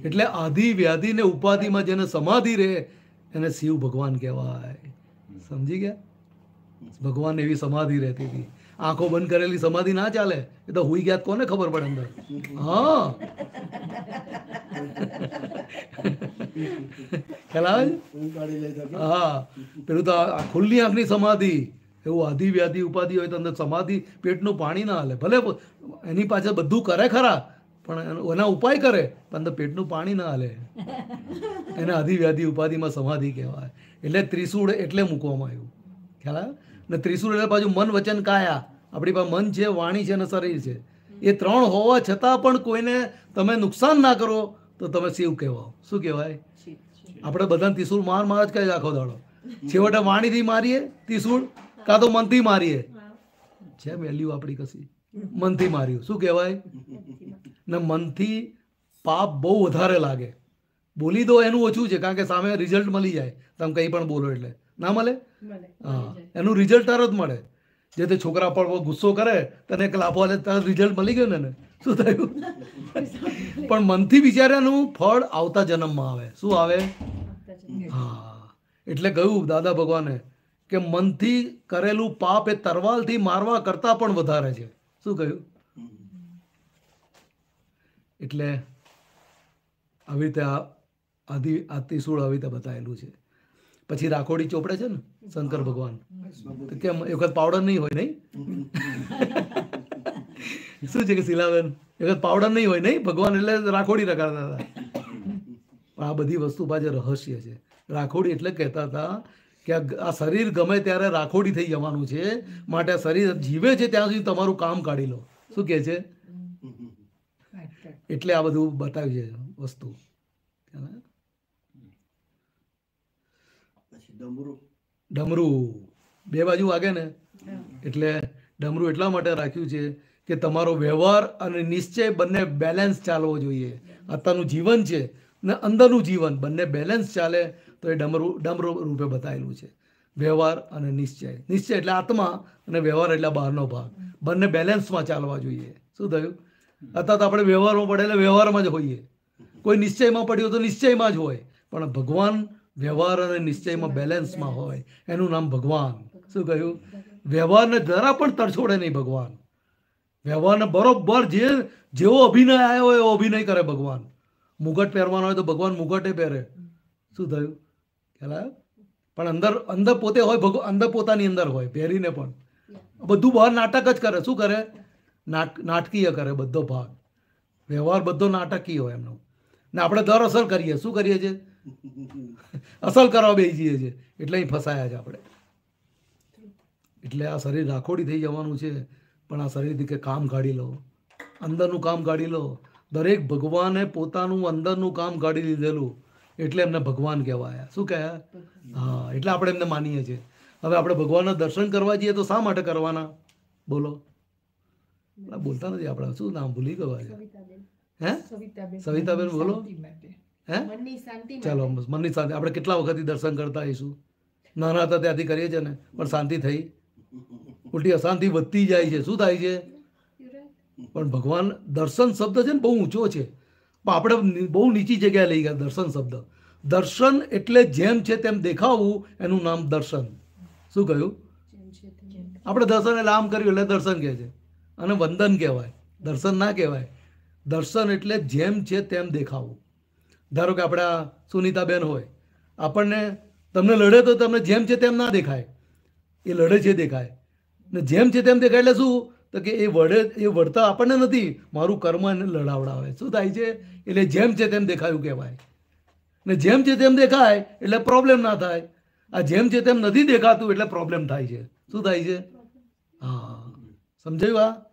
એટલે આધિ વ્યાધિ ને ઉપાધિમાં જેને સમાધિ રહે એને શિવ ભગવાન કહેવાય સમજી ગયા ભગવાન એવી સમાધિ રહેતી હતી આંખો બંધ કરેલી સમાધિ ના ચાલે એ તો હુઈ ગયા કોને ખબર પડે અંદર હા ખ્યાલ હા પેલું તો ખુલ્લી આંખની સમાધિ એવું આધિ વ્યાધિ ઉપાધિ હોય તો અંદર સમાધિ પેટનું પાણી ના હાલે ભલે એની પાછળ બધું કરે ખરા પણ એના ઉપાય કરે પણ તો પેટનું પાણી ના હાલે એને આધિવ્યાધિ ઉપાધિમાં સમાધિ કહેવાય એટલે ત્રિશુળ એટલે મૂકવામાં આવ્યું ખ્યાલ આવે ને ત્રિશુળ એટલે પાછું મન વચન કાયા આપણી પાસે મન છે વાણી છે અને શરીર છે એ ત્રણ હોવા છતાં પણ કોઈને તમે નુકસાન ના કરો તો તમે શિવ કહેવાઓ શું કહેવાય આપણે બધા ત્રિશુળ માર માર જ કહી રાખો દાડો છેવટે વાણીથી મારીએ ત્રિશુળ કાં તો મનથી મારીએ છે વેલ્યુ આપણી કશી મનથી માર્યું શું કહેવાય ને મનથી પાપ બહુ વધારે લાગે બોલી દો એનું ઓછું છે કારણ કે સામે રિઝલ્ટ મળી જાય તમે કંઈ પણ બોલો એટલે ના મળે હા એનું રિઝલ્ટ તરત મળે જે તે છોકરા પર ગુસ્સો કરે તને લાફો લે તરત રિઝલ્ટ મળી ગયું ને શું થયું પણ મનથી વિચાર્યાનું ફળ આવતા જન્મમાં આવે શું આવે હા એટલે કહ્યું દાદા ભગવાને કે મનથી કરેલું પાપ એ તરવાલથી મારવા કરતાં પણ વધારે છે શું કહ્યું એટલે આવી રીતે આ આદિ આ આવી રીતે બતાવેલું છે પછી રાખોડી ચોપડે છે ને શંકર ભગવાન તો કેમ એ વખત પાવડર નહીં હોય નહીં શું છે કે શિલાબેન એ વખત પાવડર નહીં હોય નહીં ભગવાન એટલે રાખોડી રખાડતા હતા પણ આ બધી વસ્તુ પાછળ રહસ્ય છે રાખોડી એટલે કહેતા હતા કે આ શરીર ગમે ત્યારે રાખોડી થઈ જવાનું છે માટે શરીર જીવે છે ત્યાં સુધી તમારું કામ કાઢી લો શું કહે છે એટલે આ બધું બતાવ્યું છે વસ્તુ ડમરું બે બાજુ વાગે ને એટલે ડમરું એટલા માટે રાખ્યું છે કે તમારો વ્યવહાર અને નિશ્ચય બંને બેલેન્સ ચાલવો જોઈએ અત્યારનું જીવન છે ને અંદરનું જીવન બંને બેલેન્સ ચાલે તો એ ડમરુ ડમરૂ રૂપે બતાવેલું છે વ્યવહાર અને નિશ્ચય નિશ્ચય એટલે આત્મા અને વ્યવહાર એટલે બહારનો ભાગ બંને બેલેન્સમાં ચાલવા જોઈએ શું થયું તો આપણે વ્યવહારમાં પડે એટલે વ્યવહારમાં જ હોઈએ કોઈ નિશ્ચયમાં પડ્યો તો નિશ્ચયમાં જ હોય પણ ભગવાન વ્યવહાર અને નિશ્ચયમાં બેલેન્સમાં હોય એનું નામ ભગવાન શું કહ્યું વ્યવહારને જરા પણ તરછોડે નહીં ભગવાન વ્યવહારને બરોબર જે જેવો અભિનય આવ્યો હોય એવો અભિનય કરે ભગવાન મુગટ પહેરવાનો હોય તો ભગવાન મુગટે પહેરે શું થયું ખ્યાલ પણ અંદર અંદર પોતે હોય ભગવાન અંદર પોતાની અંદર હોય પહેરીને પણ બધું બહાર નાટક જ કરે શું કરે નાટકીય કરે બધો ભાગ વ્યવહાર બધો નાટકીય હોય એમનો ને આપણે દર અસર કરીએ શું કરીએ છીએ અસર કરવા બે જઈએ છીએ એટલે અહીં ફસાયા છે આપણે એટલે આ શરીર રાખોડી થઈ જવાનું છે પણ આ શરીરથી કે કામ કાઢી લો અંદરનું કામ કાઢી લો દરેક ભગવાને પોતાનું અંદરનું કામ કાઢી લીધેલું એટલે એમને ભગવાન કહેવાયા શું કહેવાય હા એટલે આપણે એમને માનીએ છીએ હવે આપણે ભગવાનના દર્શન કરવા જઈએ તો શા માટે કરવાના બોલો બોલતા નથી આપણે શું નામ ભૂલી ગયો હે સવિતાબેન બોલો હે ચાલો મનની શાંતિ આપણે કેટલા વખતથી દર્શન કરતા આવીશું નાના હતા ત્યાંથી કરીએ છીએ ને પણ શાંતિ થઈ ઉલટી અશાંતિ વધતી જાય છે શું થાય છે પણ ભગવાન દર્શન શબ્દ છે ને બહુ ઊંચો છે પણ આપણે બહુ નીચી જગ્યાએ લઈ ગયા દર્શન શબ્દ દર્શન એટલે જેમ છે તેમ દેખાવું એનું નામ દર્શન શું કહ્યું આપણે દર્શન એટલે આમ કર્યું એટલે દર્શન કહે છે અને વંદન કહેવાય દર્શન ના કહેવાય દર્શન એટલે જેમ છે તેમ દેખાવું ધારો કે આપણા સુનીતાબેન હોય આપણને તમને લડે તો તમને જેમ છે તેમ ના દેખાય એ લડે છે દેખાય ને જેમ છે તેમ દેખાય એટલે શું તો કે એ વડે એ વળતા આપણને નથી મારું કર્મ એને લડાવડાવે શું થાય છે એટલે જેમ છે તેમ દેખાયું કહેવાય ને જેમ છે તેમ દેખાય એટલે પ્રોબ્લેમ ના થાય આ જેમ છે તેમ નથી દેખાતું એટલે પ્રોબ્લેમ થાય છે શું થાય છે હા સમજાયું આ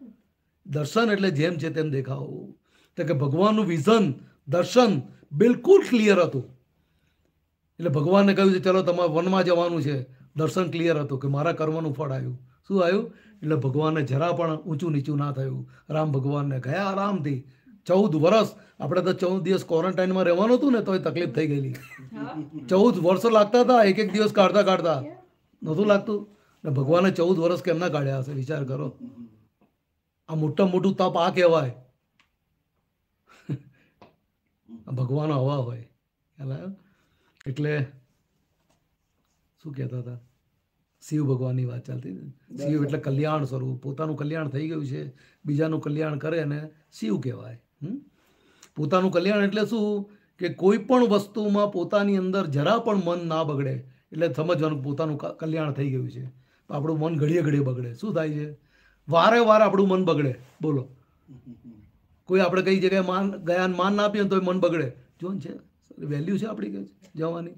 દર્શન એટલે જેમ છે તેમ દેખાવું તો કે ભગવાનનું વિઝન દર્શન બિલકુલ ક્લિયર હતું એટલે ભગવાનને કહ્યું છે ચલો તમારે વનમાં જવાનું છે દર્શન ક્લિયર હતું કે મારા કર્મનું ફળ આવ્યું શું આવ્યું એટલે ભગવાનને જરા પણ ઊંચું નીચું ના થયું રામ ભગવાનને ગયા આરામથી ચૌદ વર્ષ આપણે તો ચૌદ દિવસ ક્વોરન્ટાઇનમાં રહેવાનું હતું ને તો એ તકલીફ થઈ ગયેલી ચૌદ વર્ષ લાગતા હતા એક એક દિવસ કાઢતા કાઢતા નહોતું લાગતું ને ભગવાને ચૌદ વર્ષ કેમના કાઢ્યા હશે વિચાર કરો આ મોટા મોટું તપ આ કહેવાય ભગવાન હવા હોય ખ્યાલ એટલે શું કહેતા હતા શિવ ભગવાનની વાત ચાલતી શિવ એટલે કલ્યાણ સ્વરૂપ પોતાનું કલ્યાણ થઈ ગયું છે બીજાનું કલ્યાણ કરે અને શિવ કહેવાય પોતાનું કલ્યાણ એટલે શું કે કોઈ પણ વસ્તુમાં પોતાની અંદર જરા પણ મન ના બગડે એટલે સમજવાનું પોતાનું કલ્યાણ થઈ ગયું છે આપણું મન ઘડીએ ઘડીએ બગડે શું થાય છે વારે વાર આપણું મન બગડે બોલો કોઈ આપણે કઈ જગ્યાએ માન ગયા માન ના આપીએ તો મન બગડે જોન છે વેલ્યુ છે આપણી કે જવાની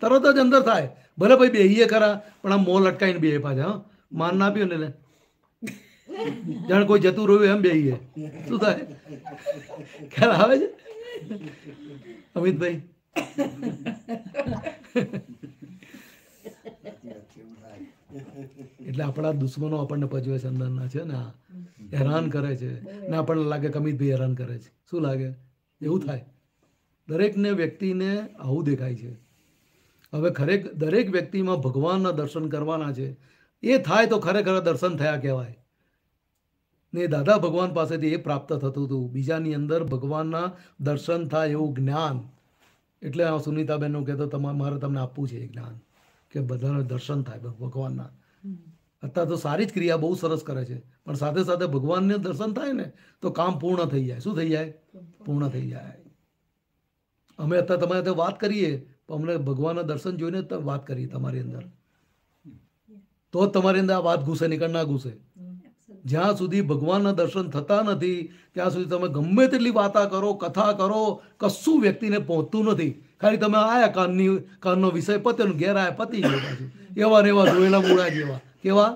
તરત જ અંદર થાય ભલે ભાઈ બેહીએ ખરા પણ આમ મોં લટકાઈને બેહે પાછા હા માન ના આપ્યો ને જાણે કોઈ જતું રહ્યું એમ બેહીએ શું થાય ખ્યાલ આવે છે અમિતભાઈ એટલે આપણા દુશ્મનો આપણને પજવે છે અંદરના છે ને હેરાન કરે છે ને આપણને લાગે કમિતભાઈ હેરાન કરે છે શું લાગે એવું થાય દરેકને વ્યક્તિને આવું દેખાય છે હવે ખરેખર દરેક વ્યક્તિમાં ભગવાનના દર્શન કરવાના છે એ થાય તો ખરેખર દર્શન થયા કહેવાય ને દાદા ભગવાન પાસેથી એ પ્રાપ્ત થતું હતું બીજાની અંદર ભગવાનના દર્શન થાય એવું જ્ઞાન એટલે આ સુનિતાબેનનું કહેતો તમારે મારે તમને આપવું છે એ જ્ઞાન કે બધાને દર્શન થાય ભગવાનના અત્યારે તો સારી જ ક્રિયા બહુ સરસ કરે છે પણ સાથે સાથે ભગવાનને દર્શન થાય ને તો કામ પૂર્ણ થઈ જાય શું થઈ જાય પૂર્ણ થઈ જાય અમે અત્યારે તમારી સાથે વાત કરીએ તો અમને ભગવાનના દર્શન જોઈને વાત કરીએ તમારી અંદર તો જ તમારી અંદર આ વાત ઘૂસે નીકળ ના ઘૂસે જ્યાં સુધી ભગવાનના દર્શન થતા નથી ત્યાં સુધી તમે ગમે તેટલી વાતા કરો કથા કરો કશું વ્યક્તિને પહોંચતું નથી ખાલી તમે આયા કાનની કાનનો વિષય પત્યો ઘેર આયા પતી ગયો પાછું એવા ને એવા જોયેલા મૂળા જેવા કેવા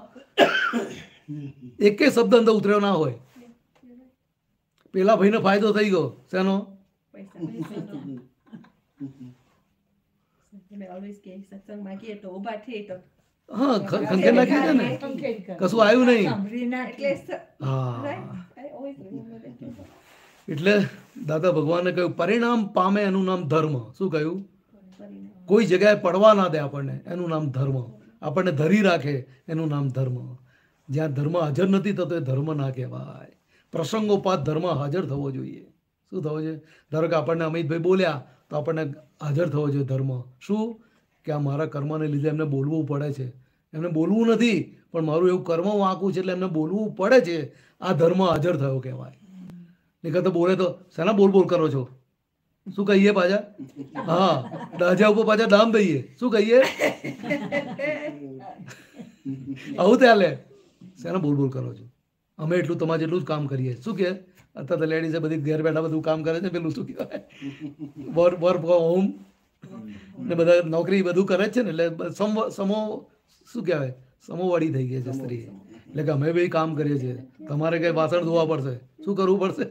એકે શબ્દ અંદર ઉતર્યો ના હોય પેલા ભાઈને ફાયદો થઈ ગયો શેનો કશું આવ્યું નહીં એટલે દાદા ભગવાને કહ્યું પરિણામ પામે એનું નામ ધર્મ શું કહ્યું કોઈ જગ્યાએ પડવા ના દે આપણને એનું નામ ધર્મ આપણને ધરી રાખે એનું નામ ધર્મ જ્યાં ધર્મ હાજર નથી થતો એ ધર્મ ના કહેવાય પ્રસંગોપાત ધર્મ હાજર થવો જોઈએ શું થવો જોઈએ ધારો કે આપણને અમિતભાઈ બોલ્યા તો આપણને હાજર થવો જોઈએ ધર્મ શું કે આ મારા કર્મને લીધે એમને બોલવું પડે છે એમને બોલવું નથી પણ મારું એવું કર્મ હું આંકું છે એટલે એમને બોલવું પડે છે આ ધર્મ હાજર થયો કહેવાય નહીં તો બોલે તો શેના બોલ બોલ કરો છો શું કહીએ પાછા હા દાજા ઉપર પાછા દામ દઈએ શું કહીએ આવું ત્યાં લે શેના બોલ બોલ કરો છો અમે એટલું તમારે જેટલું જ કામ કરીએ શું કે અત્યારે તો લેડીઝે બધી ઘેર બેઠા બધું કામ કરે છે પેલું શું કહેવાય વર્ક વર્ક ફ્રોમ હોમ ને બધા નોકરી બધું કરે છે ને એટલે સમ સમો શું કહેવાય સમોવાળી થઈ ગઈ છે સ્ત્રી એટલે કે અમે બી કામ કરીએ છીએ તમારે કઈ વાસણ ધોવા પડશે શું કરવું પડશે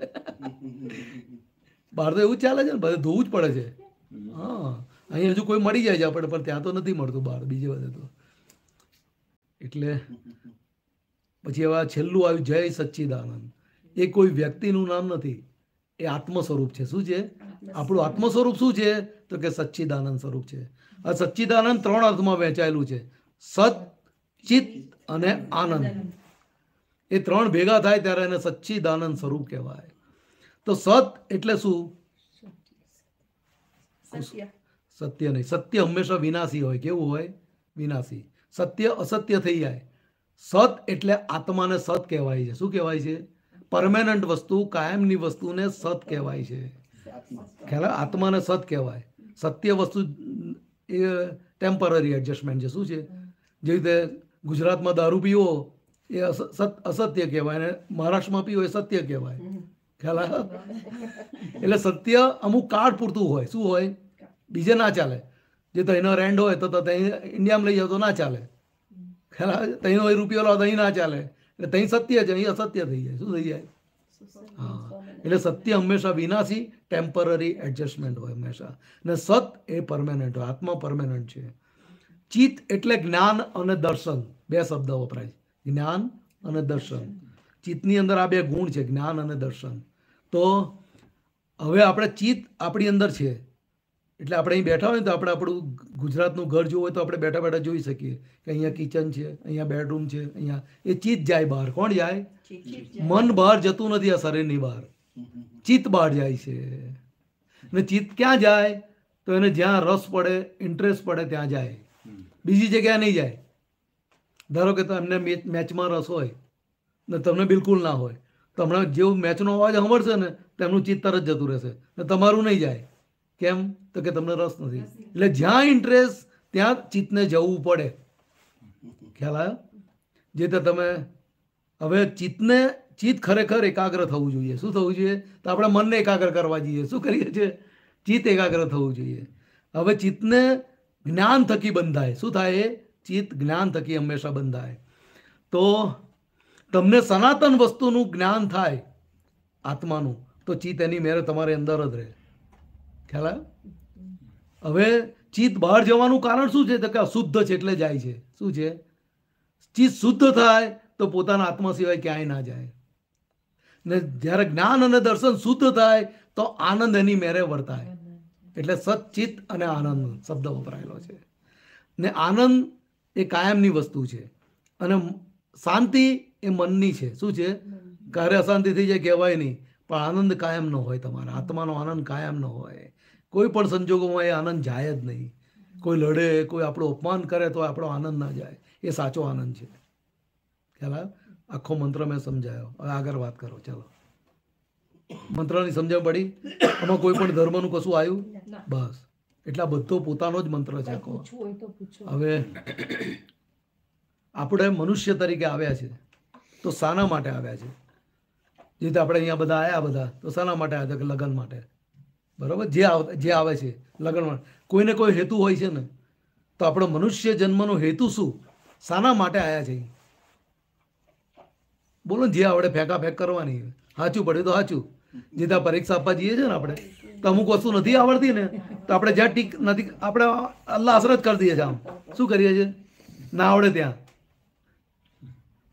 બહાર તો એવું ચાલે છે ને બધે ધોવું જ પડે છે હા અહીંયા હજુ કોઈ મળી જાય છે આપણે પણ ત્યાં તો નથી મળતું બહાર બીજી બધે તો એટલે પછી એવા છેલ્લું આવ્યું જય સચ્ચિદાનંદ એ કોઈ વ્યક્તિનું નામ નથી એ આત્મ સ્વરૂપ છે શું છે આપણું આત્મ સ્વરૂપ શું છે તો કે સચ્ચિદાનંદ સ્વરૂપ છે આ સચ્ચિદાનંદ ત્રણ અર્થમાં વહેંચાયેલું છે સત ચિત્ત અને આનંદ એ ત્રણ ભેગા થાય ત્યારે એને સચ્ચિદાનંદ સ્વરૂપ કહેવાય તો સત એટલે શું સત્ય નહીં સત્ય હંમેશા વિનાશી હોય કેવું હોય વિનાશી સત્ય અસત્ય થઈ જાય સત એટલે આત્માને સત કહેવાય છે શું કહેવાય છે પરમેનન્ટ વસ્તુ કાયમની વસ્તુને સત કહેવાય છે ખ્યાલ આત્માને સત કહેવાય સત્ય વસ્તુ એ ટેમ્પરરી એડજસ્ટમેન્ટ છે શું છે જેવી રીતે ગુજરાતમાં દારૂ પીવો એ અસત્ય કહેવાય અને મહારાષ્ટ્રમાં પીવો એ સત્ય કહેવાય ખ્યાલ એટલે સત્ય અમુક કાળ પૂરતું હોય શું હોય બીજે ના ચાલે જે તહીનો રેન્ડ હોય તો ઇન્ડિયામાં લઈ જાવ તો ના ચાલે ખ્યાલ આવે તહીનો એ રૂપિયો લાવો તો અહીં ના ચાલે એટલે તહીં સત્ય છે અહીં અસત્ય થઈ જાય શું થઈ જાય હા એટલે સત્ય હંમેશા વિનાશી ટેમ્પરરી એડજસ્ટમેન્ટ હોય હંમેશા ને સત એ પરમેનન્ટ હોય આત્મા પરમેનન્ટ છે ચિત્ત એટલે જ્ઞાન અને દર્શન બે શબ્દ વપરાય છે જ્ઞાન અને દર્શન ચિત્તની અંદર આ બે ગુણ છે જ્ઞાન અને દર્શન તો હવે આપણે ચિત્ત આપણી અંદર છે એટલે આપણે અહીં બેઠા હોય તો આપણે આપણું ગુજરાતનું ઘર જોવું હોય તો આપણે બેઠા બેઠા જોઈ શકીએ કે અહીંયા કિચન છે અહીંયા બેડરૂમ છે અહીંયા એ ચિત્ત જાય બહાર કોણ જાય મન બહાર જતું નથી આ શરીરની બહાર ચિત્ત બહાર જાય છે ને ચિત્ત ક્યાં જાય તો એને જ્યાં રસ પડે ઇન્ટરેસ્ટ પડે ત્યાં જાય બીજી જગ્યાએ નહીં જાય ધારો કે તમને મેચમાં રસ હોય ને તમને બિલકુલ ના હોય તમને જેવું મેચનો અવાજ સાંભળશે ને તેમનું ચિત્ત તરત જતું રહેશે ને તમારું નહીં જાય કેમ તો કે તમને રસ નથી એટલે જ્યાં ઇન્ટરેસ્ટ ત્યાં ચિત્તને જવું પડે ખ્યાલ આવ્યો જે રીતે તમે હવે ચિત્તને ચિત્ત ખરેખર એકાગ્ર થવું જોઈએ શું થવું જોઈએ તો આપણે મનને એકાગ્ર કરવા જોઈએ શું કરીએ છીએ ચિત્ત એકાગ્ર થવું જોઈએ હવે ચિત્તને જ્ઞાન થકી બંધાય શું થાય એ ચિત્ત જ્ઞાન થકી હંમેશા બંધાય તો તમને સનાતન વસ્તુનું જ્ઞાન થાય આત્માનું તો ચિત્ત એની મેરે તમારી અંદર જ રહે ખ્યાલ હવે ચિત્ત બહાર જવાનું કારણ શું છે તો કે અશુદ્ધ છે એટલે જાય છે શું છે ચિત્ત શુદ્ધ થાય તો પોતાના આત્મા સિવાય ક્યાંય ના જાય ને જ્યારે જ્ઞાન અને દર્શન શુદ્ધ થાય તો આનંદ એની મેરે વર્તાય એટલે સચિત અને આનંદ શબ્દ વપરાયેલો છે ને આનંદ એ કાયમની વસ્તુ છે અને શાંતિ એ મનની છે શું છે ક્યારે અશાંતિ થઈ જાય કહેવાય નહીં પણ આનંદ કાયમ ન હોય તમારા આત્માનો આનંદ કાયમ ન હોય કોઈ પણ સંજોગોમાં એ આનંદ જાય જ નહીં કોઈ લડે કોઈ આપણું અપમાન કરે તો આપણો આનંદ ના જાય એ સાચો આનંદ છે ખ્યાલ આખો મંત્ર મેં સમજાયો હવે આગળ વાત કરો ચાલો મંત્રની સમજણ પડી આમાં કોઈ પણ ધર્મનું કશું આવ્યું બસ એટલા બધો પોતાનો જ મંત્ર છે આખો હવે આપણે મનુષ્ય તરીકે આવ્યા છે તો શાના માટે આવ્યા છે જે રીતે આપણે અહીંયા બધા આવ્યા બધા તો શાના માટે આવ્યા કે લગ્ન માટે બરાબર જે જે આવે છે લગ્ન માટે કોઈને કોઈ હેતુ હોય છે ને તો આપણો મનુષ્ય જન્મનો હેતુ શું શાના માટે આવ્યા છે બોલો ને જે આવડે ફેંકા ફેંક કરવાની સાચું પડે તો સાચું જે ત્યાં પરીક્ષા આપવા જઈએ છે ને આપણે તો અમુક વસ્તુ નથી આવડતી ને તો આપણે જ્યાં ટીક નથી આપણે અલ્લાહ અસર જ કરી દઈએ છીએ આમ શું કરીએ છીએ ના આવડે ત્યાં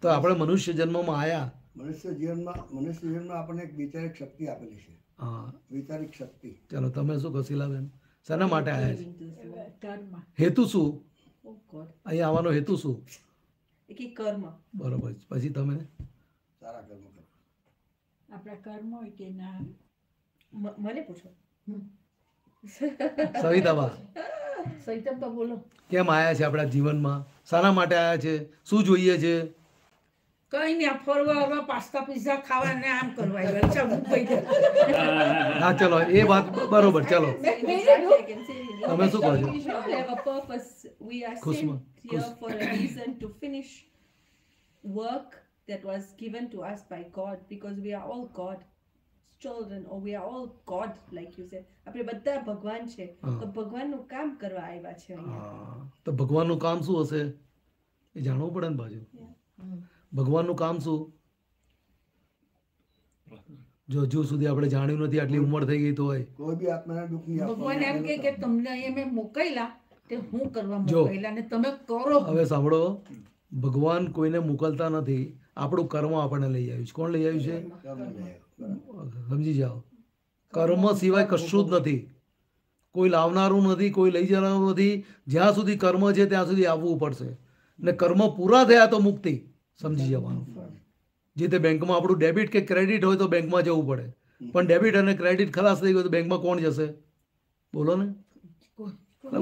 તો આપણે મનુષ્ય જન્મમાં આવ્યા મનુષ્ય જીવનમાં મનુષ્ય જીવનમાં આપણને એક વિચારિક શક્તિ આપેલી છે હા વિચારિક શક્તિ ચલો તમે શું કસીલાબેન શાના માટે આવ્યા છે હેતુ શું અહીં આવવાનો હેતુ શું કર્મ બરોબર પછી તમે સારા કર્મ કરો આપણા કર્મ હોય કે ના મને પૂછો સવિતાબા સવિતા તો બોલો કેમ આયા છે આપણા જીવનમાં શાના માટે આયા છે શું જોઈએ છે કઈ નહીં ફરવા ફરવા પાસ્તા પિઝા ખાવા ને આમ કરવા આવ્યા ચાલો મુંબઈ હા ચલો એ વાત બરોબર ચલો તમે શું કહો છો we are sent here for a reason to finish work that was given to us by God because we are all God children or we are all God like you said આપણે બધા ભગવાન છે તો ભગવાનનું કામ કરવા આવ્યા છે અહીંયા તો ભગવાનનું કામ શું હશે એ જાણવું પડે ને બાજુ ભગવાનનું કામ શું જો હજુ સુધી આપણે જાણ્યું નથી આટલી ઉંમર થઈ ગઈ તો હોય કોઈ બી આત્માને દુઃખ નહીં ભગવાન એમ કે કે તમને અહીંયા મેં મોકલ્યા તે હું કરવા મોકલ્યા ને તમે કરો હવે સાંભળો ભગવાન કોઈને મોકલતા નથી આપણું કર્મ આપણને લઈ આવ્યું છે કોણ લઈ આવ્યું છે સમજી જાઓ કર્મ સિવાય કશું જ નથી કોઈ લાવનારું નથી કોઈ લઈ જનારું નથી જ્યાં સુધી કર્મ છે ત્યાં સુધી આવવું પડશે ને કર્મ પૂરા થયા તો મુક્તિ સમજી જવાનું જે તે બેંકમાં આપણું ડેબિટ કે ક્રેડિટ હોય તો બેંકમાં જવું પડે પણ ડેબિટ અને ક્રેડિટ ખલાસ થઈ ગયું તો બેંકમાં કોણ જશે બોલો ને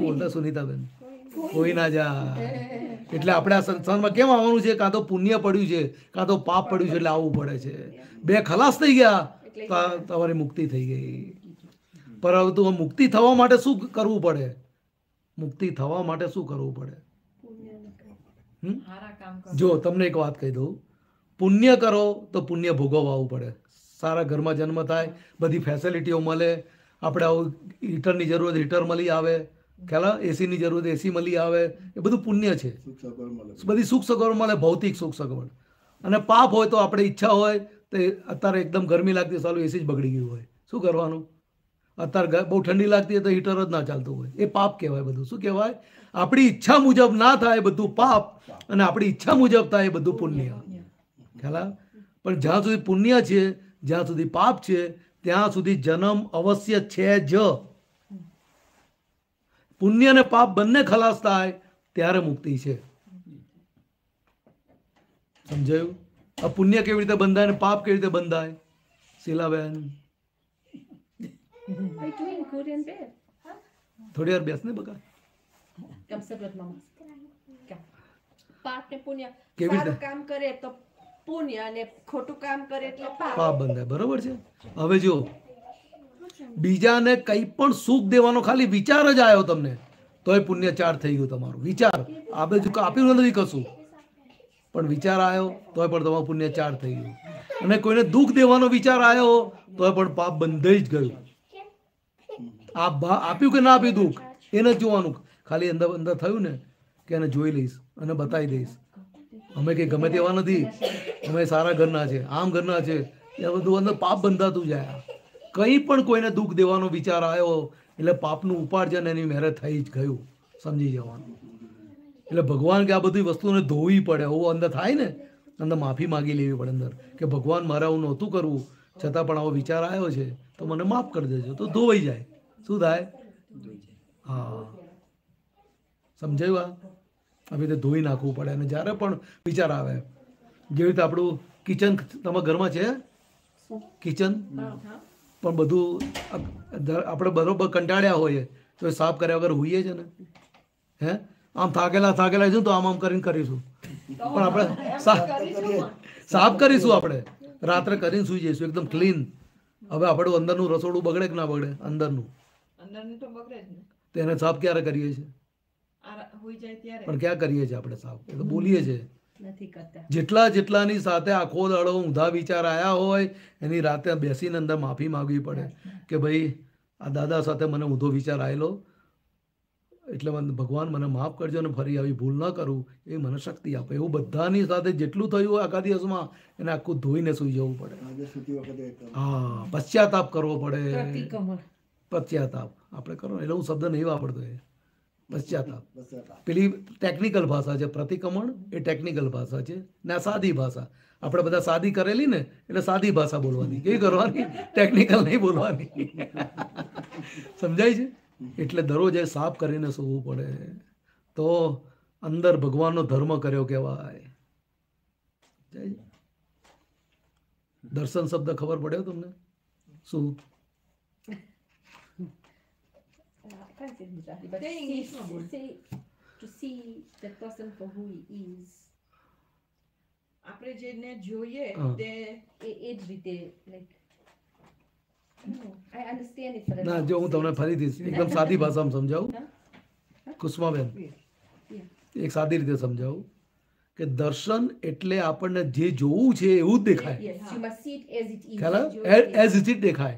બોલતા સુનિતાબેન કોઈ ના જા એટલે આપણે આ સંસ્થાનમાં કેમ આવવાનું છે કાં તો પુણ્ય પડ્યું છે કાં તો પાપ પડ્યું છે એટલે આવવું પડે છે બે ખલાસ થઈ ગયા તમારી મુક્તિ થઈ ગઈ પરંતુ મુક્તિ થવા માટે શું કરવું પડે મુક્તિ થવા માટે શું કરવું પડે જો તમને એક વાત કહી દઉં પુણ્ય કરો તો પુણ્ય ભોગવવું પડે સારા ઘરમાં જન્મ થાય બધી ફેસિલિટીઓ મળે આપણે આવું હીટરની જરૂરત હીટર મળી આવે ખ્યાલ એસીની જરૂરત એસી મળી આવે એ બધું પુણ્ય છે બધી સુખ સગવડ મળે ભૌતિક સુખ સગવડ અને પાપ હોય તો આપણે ઈચ્છા હોય તો અત્યારે એકદમ ગરમી લાગતી સારું એસી જ બગડી ગયું હોય શું કરવાનું અત્યારે બહુ ઠંડી લાગતી હોય તો હીટર જ ના ચાલતું હોય એ પાપ કહેવાય બધું શું કહેવાય આપણી ઈચ્છા મુજબ ના થાય બધું પાપ અને આપણી ઈચ્છા મુજબ થાય બધું પુણ્ય ખ્યાલ પણ જ્યાં સુધી પુણ્ય છે જ્યાં સુધી પાપ છે ત્યાં સુધી જન્મ અવશ્ય છે જ પુણ્ય અને પાપ બંને ખલાસ થાય ત્યારે મુક્તિ છે સમજાયું આ પુણ્ય કેવી રીતે બંધાય અને પાપ કેવી રીતે બંધાય શીલાબેન થોડી વાર બેસ ને બકા આમ સગવતમાં પાપ ને પુણ્ય સારું કામ કરે તો પુણ્ય અને ખોટું કામ કરે એટલે પાપ બંધાય બરોબર છે હવે જો બીજાને કંઈ પણ સુખ દેવાનો ખાલી વિચાર જ આવ્યો તમને તોય પુણ્ય ચાર થઈ ગયું તમારું વિચાર આપણે જો આપ્યું નથી કશું પણ વિચાર આવ્યો તોય પણ તમારું પુણ્ય ચાર થઈ ગયું અને કોઈને દુઃખ દેવાનો વિચાર આવ્યો તોય પણ પાપ બંધાઈ જ ગયું આ આપ્યું કે ના આપ્યું દુઃખ એને જોવાનું ખાલી અંદર અંદર થયું ને કે એને જોઈ લઈશ અને બતાવી દઈશ અમે કંઈ ગમે તેવા નથી અમે સારા ઘરના છે આમ ઘરના છે એ બધું અંદર પાપ બંધાતું જાય કંઈ પણ કોઈને દુઃખ દેવાનો વિચાર આવ્યો એટલે પાપનું ઉપાર્જન એની મેરે થઈ જ ગયું સમજી જવાનું એટલે ભગવાન કે આ બધી વસ્તુને ધોવી પડે આવું અંદર થાય ને અંદર માફી માગી લેવી પડે અંદર કે ભગવાન મારે આવું નહોતું કરવું છતાં પણ આવો વિચાર આવ્યો છે તો મને માફ કરી દેજો તો ધોવાઈ જાય શું થાય હા સમજાયું આ આવી રીતે ધોઈ નાખવું પડે અને જ્યારે પણ વિચાર આવે જેવી રીતે આપણું કિચન તમારા ઘરમાં છે કિચન પણ બધું આપણે બરોબર કંટાળ્યા હોઈએ તો એ સાફ કર્યા વગર હોઈએ છે ને હે આમ થાકેલા થાકેલા છું તો આમ આમ કરીને કરીશું પણ આપણે સાફ કરીશું આપણે રાત્રે કરીને સુઈ જઈશું એકદમ ક્લીન હવે આપણું અંદરનું રસોડું બગડે કે ના બગડે અંદરનું તેને સાફ ક્યારે કરીએ છીએ પણ ક્યાં કરીએ છીએ આપણે સાવ એ બોલીએ છીએ જેટલા જેટલાની સાથે આખો દાડો ઊંધા વિચાર આવ્યા હોય એની રાતે બેસીને અંદર માફી માગવી પડે કે ભાઈ આ દાદા સાથે મને ઊંધો વિચાર આવેલો એટલે મને ભગવાન મને માફ કરજો અને ફરી આવી ભૂલ ન કરું એ મને શક્તિ આપે એવું બધાની સાથે જેટલું થયું હોય આખા દિવસમાં એને આખું ધોઈને સુઈ જવું પડે હા પશ્ચાતાપ કરવો પડે પશ્ચાતાપ આપણે કરો એટલે હું શબ્દ નહીં વાપરતો એ બસ્યા પેલી ટેકનિકલ ભાષા છે પ્રતિક્રમણ એ ટેકનિકલ ભાષા છે ને આ સાદી ભાષા આપણે બધા સાદી કરેલી ને એટલે સાદી ભાષા બોલવાની કેવી કરવાની ટેકનિકલ નહીં બોલવાની સમજાય છે એટલે દરરોજ એ સાફ કરીને સૂવું પડે તો અંદર ભગવાનનો ધર્મ કર્યો કહેવાય દર્શન શબ્દ ખબર પડ્યો તમને શું plenty of Mujahid, but saying see, is to see the person for who he is આપણે જેને જોઈએ તે એ જ રીતે લાઈક ના જો હું તમને ફરીથી એકદમ સાદી ભાષામાં સમજાવું કુસમાબેન એક સાદી રીતે સમજાવું કે દર્શન એટલે આપણને જે જોવું છે એવું જ દેખાય એઝ ઇટ દેખાય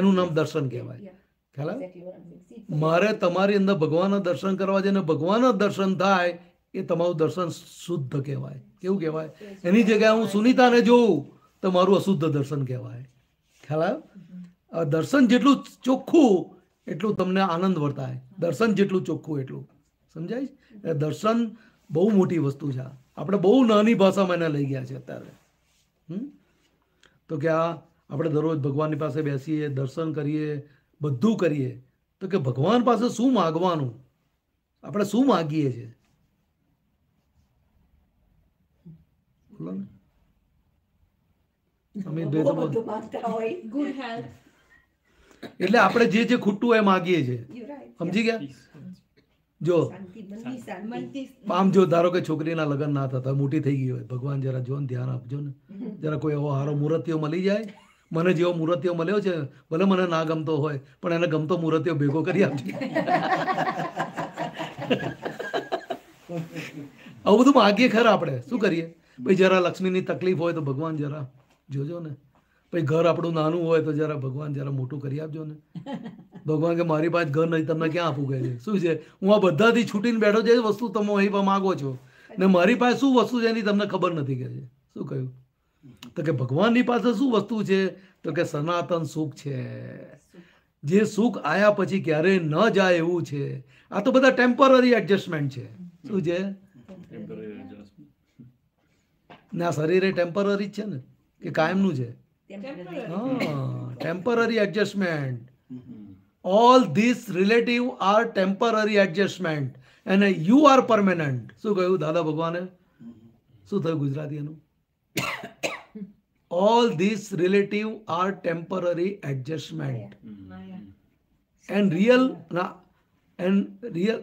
એનું નામ દર્શન કહેવાય ખ્યાલ મારે તમારી અંદર ભગવાનના દર્શન કરવા જઈને ભગવાનના દર્શન થાય એ તમારું દર્શન શુદ્ધ કહેવાય કેવું કહેવાય એની જગ્યાએ હું સુનિતાને જોઉં તો મારું અશુદ્ધ દર્શન કહેવાય ખ્યાલ આ દર્શન જેટલું ચોખ્ખું એટલું તમને આનંદ વર્તાય દર્શન જેટલું ચોખ્ખું એટલું સમજાય એટલે દર્શન બહુ મોટી વસ્તુ છે આપણે બહુ નાની ભાષામાં એને લઈ ગયા છે અત્યારે તો કે આ આપણે દરરોજ ભગવાનની પાસે બેસીએ દર્શન કરીએ બધું કરીએ તો કે ભગવાન પાસે શું માગવાનું આપણે શું માગીએ છીએ એટલે આપણે જે જે ખૂટતું એ માગીએ છીએ સમજી ગયા જો આમ જો ધારો કે છોકરીના લગ્ન ના થતા મોટી થઈ ગઈ હોય ભગવાન જરા જો ધ્યાન આપજો ને જરા કોઈ એવો હારો મુહૂર્તિઓ મળી જાય મને જેવો મૂર્તિઓ મળ્યો છે ભલે મને ના ગમતો હોય પણ એને ગમતો મૂર્તિઓ ભેગો કરી આપજો આવું બધું માગીએ ખરા આપણે શું કરીએ ભાઈ જરા લક્ષ્મીની તકલીફ હોય તો ભગવાન જરા જોજો ને ભાઈ ઘર આપણું નાનું હોય તો જરા ભગવાન જરા મોટું કરી આપજો ને ભગવાન કે મારી પાસે ઘર નહીં તમને ક્યાં આપવું કહે છે શું છે હું આ બધાથી છૂટીને બેઠો છે વસ્તુ તમે અહીં માગો છો ને મારી પાસે શું વસ્તુ છે એની તમને ખબર નથી કહે છે શું કહ્યું તો કે ભગવાનની પાસે શું વસ્તુ છે તો કે સનાતન સુખ છે જે સુખ આયા પછી ક્યારેય ન જાય એવું છે આ તો બધા ટેમ્પરરી એડજસ્ટમેન્ટ છે શું છે ના શરીરે ટેમ્પરરી છે ને કે કાયમનું છે temporary adjustment all this relative are temporary adjustment અને યુ આર પરમેનન્ટ શું કહ્યું દાદા ભગવાને શું થયું ગુજરાતી એનું all these relative are temporary adjustment and real and real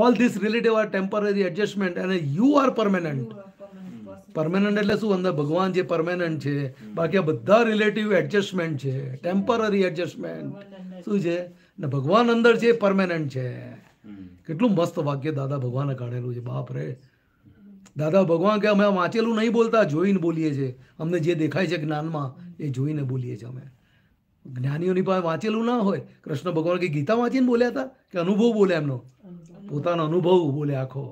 all these relative are temporary adjustment and you are permanent permanent એટલે શું અંદર ભગવાન જે પરમેનન્ટ છે બાકી આ બધા રિલેટિવ એડજસ્ટમેન્ટ છે ટેમ્પરરી એડજસ્ટમેન્ટ શું છે ને ભગવાન અંદર છે પરમેનન્ટ છે કેટલું મસ્ત વાક્ય દાદા ભગવાને કાઢેલું છે બાપ રે દાદા ભગવાન કે અમે વાંચેલું નહીં બોલતા જોઈને બોલીએ છીએ અમને જે દેખાય છે જ્ઞાનમાં એ જોઈને બોલીએ છીએ અમે જ્ઞાનીઓની પાસે વાંચેલું ના હોય કૃષ્ણ ભગવાન કે ગીતા વાંચીને બોલ્યા હતા કે અનુભવ બોલ્યા એમનો પોતાનો અનુભવ બોલે આખો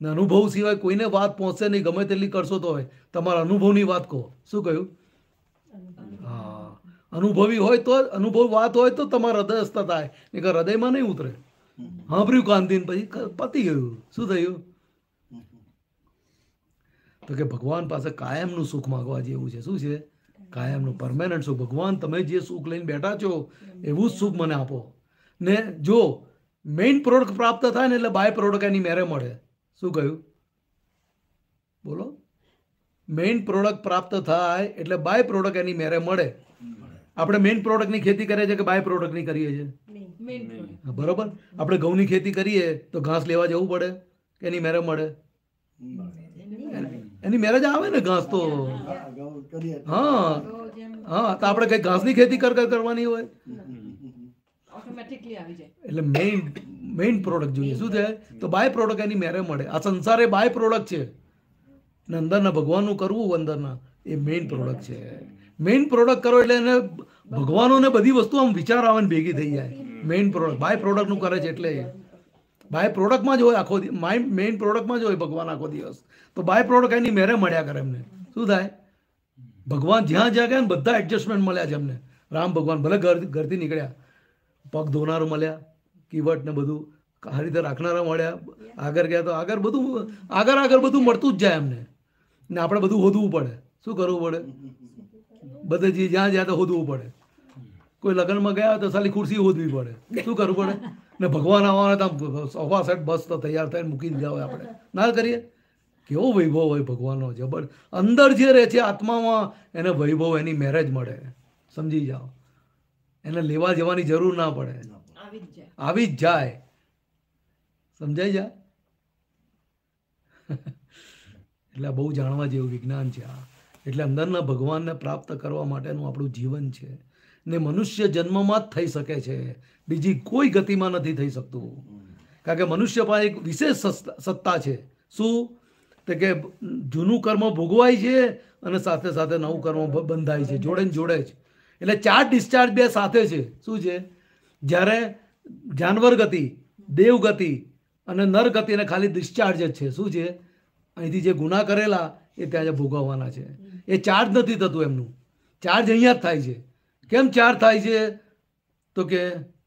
ને અનુભવ સિવાય કોઈને વાત પહોંચશે નહીં ગમે તેટલી કરશો તો હોય તમારા અનુભવની વાત કહો શું કહ્યું હા અનુભવી હોય તો અનુભવ વાત હોય તો તમારા હૃદયસ્થ થાય નહીં હૃદયમાં નહીં ઉતરે સાંભળ્યું કાંતિને પછી પતી ગયું શું થયું તો કે ભગવાન પાસે કાયમનું સુખ માગવા જેવું છે શું છે કાયમનું પરમેનન્ટ સુખ ભગવાન તમે જે સુખ લઈને બેઠા છો એવું જ સુખ મને આપો ને જો મેઇન પ્રોડક્ટ પ્રાપ્ત થાય ને એટલે બાય પ્રોડક્ટ એની મેરે મળે શું કહ્યું બોલો મેઇન પ્રોડક્ટ પ્રાપ્ત થાય એટલે બાય પ્રોડક્ટ એની મેરે મળે આપણે મેઇન પ્રોડક્ટની ખેતી કરીએ છીએ કે બાય પ્રોડક્ટની કરીએ છીએ બરોબર આપણે ઘઉંની ખેતી કરીએ તો ઘાસ લેવા જવું પડે કે એની મેરે મળે એની મેરેજ આવે ને ઘાસ તો હા હા તો આપણે કઈ ઘાસની ખેતી કર કરવાની હોય એટલે મેઇન મેઇન પ્રોડક્ટ જોઈએ શું છે તો બાય પ્રોડક્ટ એની મેરેજ મળે આ સંસાર એ બાય પ્રોડક્ટ છે ને અંદરના ભગવાનનું કરવું અંદરના એ મેઇન પ્રોડક્ટ છે મેઇન પ્રોડક્ટ કરો એટલે એને ભગવાનોને બધી વસ્તુ આમ વિચાર આવે ને ભેગી થઈ જાય મેઇન પ્રોડક્ટ બાય પ્રોડક્ટનું કરે છે એટલે બાય પ્રોડક્ટમાં જ હોય આખો માઇન્ડ મેઇન પ્રોડક્ટમાં જ હોય ભગવાન આખો દિવસ તો બાય પ્રોડક્ટ એની મેરે મળ્યા કરે એમને શું થાય ભગવાન જ્યાં જ્યાં ગયા ને બધા એડજસ્ટમેન્ટ મળ્યા છે એમને રામ ભગવાન ભલે ઘર ઘરથી નીકળ્યા પગ ધોનારો મળ્યા કીવટ ને બધું હરિતે રાખનારા મળ્યા આગળ ગયા તો આગળ બધું આગળ આગળ બધું મળતું જ જાય એમને ને આપણે બધું હોધવું પડે શું કરવું પડે બધે જે જ્યાં જ્યાં તો હોધવું પડે કોઈ લગ્નમાં ગયા તો સાલી ખુરશી હોધવી પડે શું કરવું પડે ને ભગવાન આવવાના તો સવા સેટ બસ તો તૈયાર થાય મૂકી દીધા હોય આપણે ના કરીએ કેવો વૈભવ હોય ભગવાનનો જબર અંદર જે રહે છે આત્મામાં એને વૈભવ એની મેરેજ મળે સમજી જાઓ એને લેવા જવાની જરૂર ના પડે આવી જ જાય સમજાઈ જાય એટલે બહુ જાણવા જેવું વિજ્ઞાન છે આ એટલે અંદરના ભગવાનને પ્રાપ્ત કરવા માટેનું આપણું જીવન છે ને મનુષ્ય જન્મમાં જ થઈ શકે છે બીજી કોઈ ગતિમાં નથી થઈ શકતું કારણ કે મનુષ્ય પાસે એક વિશેષ સત્તા છે શું તે કે જૂનું કર્મ ભોગવાય છે અને સાથે સાથે નવું કર્મ બંધાય છે જોડે ને જોડે જ એટલે ચાર ડિસ્ચાર્જ બે સાથે છે શું છે જ્યારે જાનવર ગતિ દેવ ગતિ અને નર ગતિ અને ખાલી ડિસ્ચાર્જ જ છે શું છે અહીંથી જે ગુના કરેલા એ ત્યાં જ ભોગવવાના છે એ ચાર્જ નથી થતું એમનું ચાર્જ અહીંયા જ થાય છે કેમ ચાર્જ થાય છે તો કે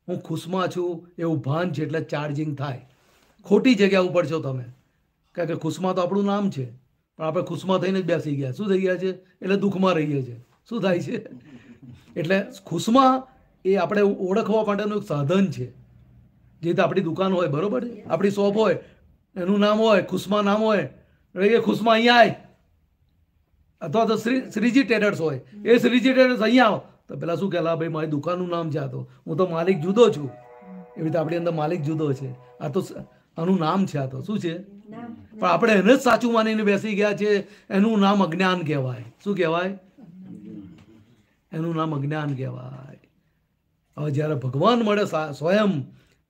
હું ખુશમાં છું એવું ભાન છે એટલે ચાર્જિંગ થાય ખોટી જગ્યા ઉપર છો તમે કારણ કે ખુશમાં તો આપણું નામ છે પણ આપણે ખુશમાં થઈને જ બેસી ગયા શું થઈ ગયા છે એટલે દુઃખમાં રહીએ છીએ શું થાય છે એટલે ખુશમાં એ આપણે ઓળખવા માટેનું એક સાધન છે જે રીતે આપણી દુકાન હોય બરોબર છે આપણી શોપ હોય એનું નામ હોય ખુશમાં નામ હોય એ ખુશમાં અહીંયા આય અથવા તો શ્રી શ્રીજી ટેડર્સ હોય એ શ્રીજી ટેડર્સ અહીંયા આવો તો પેલા શું કહેલા ભાઈ મારી દુકાનનું નામ છે તો હું તો માલિક જુદો છું એવી રીતે આપણી અંદર માલિક જુદો છે આ તો આનું નામ છે આ તો શું છે પણ આપણે એને જ સાચું માનીને બેસી ગયા છે એનું નામ અજ્ઞાન કહેવાય શું કહેવાય એનું નામ અજ્ઞાન કહેવાય હવે જ્યારે ભગવાન મળે સ્વયં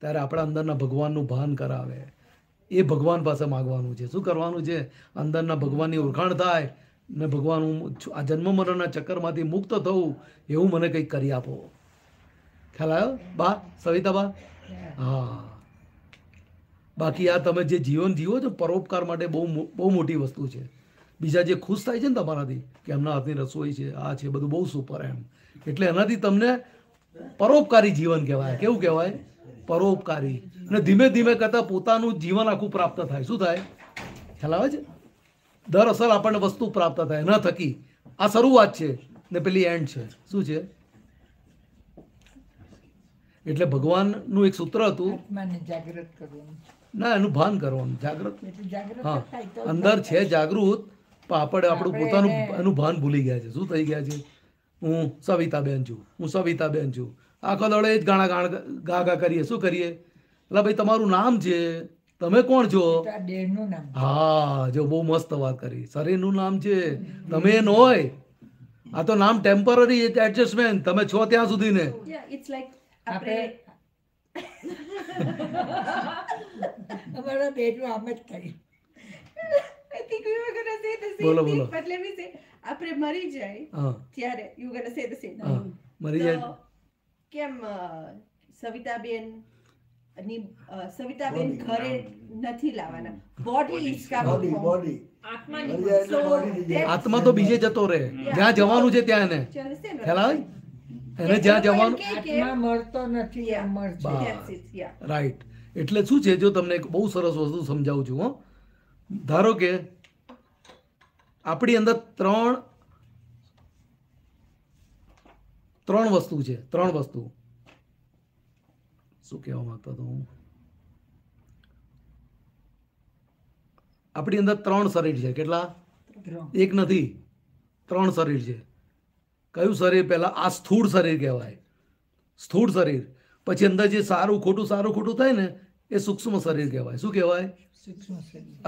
ત્યારે આપણા અંદરના ભગવાનનું ભાન કરાવે એ ભગવાન પાસે માગવાનું છે શું કરવાનું છે અંદરના ભગવાનની ઓળખાણ થાય ને ભગવાન હું આ જન્મ મરણના ચક્કરમાંથી મુક્ત થવું એવું મને કંઈક કરી આપો ખ્યાલ આવ્યો બા સવિતા બા હા બાકી આ તમે જે જીવન જીવો છો પરોપકાર માટે બહુ બહુ મોટી વસ્તુ છે બીજા જે ખુશ થાય છે ને તમારાથી કે એમના હાથની રસોઈ છે આ છે બધું બહુ સુપર એમ એટલે એનાથી તમને પરોપકારી જીવન કહેવાય કેવું કહેવાય પરોપકારી ને ધીમે ધીમે કરતાં પોતાનું જીવન આખું પ્રાપ્ત થાય શું થાય ખ્યાલ આવે છે દર આપણને વસ્તુ પ્રાપ્ત થાય ન થકી આ શરૂઆત છે ને પેલી એન્ડ છે શું છે એટલે ભગવાનનું એક સૂત્ર હતું ના એનું ભાન કરવાનું જાગૃત હા અંદર છે જાગૃત પણ આપણે આપણું પોતાનું એનું ભાન ભૂલી ગયા છે શું થઈ ગયા છે હું સવિતાબેન છું હું સવિતાબેન છું આખો દડે જ ગાણા ગાણ ગા ગા કરીએ શું કરીએ એટલે ભાઈ તમારું નામ છે તમે કોણ છો હા જો બહુ મસ્ત વાત કરી શરીરનું નામ છે તમે ન હોય આ તો નામ ટેમ્પરરી એડજસ્ટમેન્ટ તમે છો ત્યાં સુધી ને બોલો બોલો આપણે મરી જાય ત્યારે યુ ગોના મરી જાય કેમ સવિતાબેન ની સવિતાબેન ઘરે નથી લાવવાના બોડી ઇસકા બોડી બોડી આત્મા તો બીજે જતો રહે જ્યાં જવાનું છે ત્યાં એને ખ્યાલ એને જ્યાં જવાનું મળતો નથી રાઈટ એટલે શું છે જો તમને બહુ સરસ વસ્તુ સમજાવું છું હો ધારો કે આપણી અંદર ત્રણ ત્રણ વસ્તુ છે ત્રણ વસ્તુ શું કહેવા માંગતો હતો હું આપણી અંદર ત્રણ શરીર છે કેટલા એક નથી ત્રણ શરીર છે કયું શરીર પહેલાં આ સ્થૂળ શરીર કહેવાય સ્થૂળ શરીર પછી અંદર જે સારું ખોટું સારું ખોટું થાય ને એ સૂક્ષ્મ શરીર કહેવાય શું કહેવાય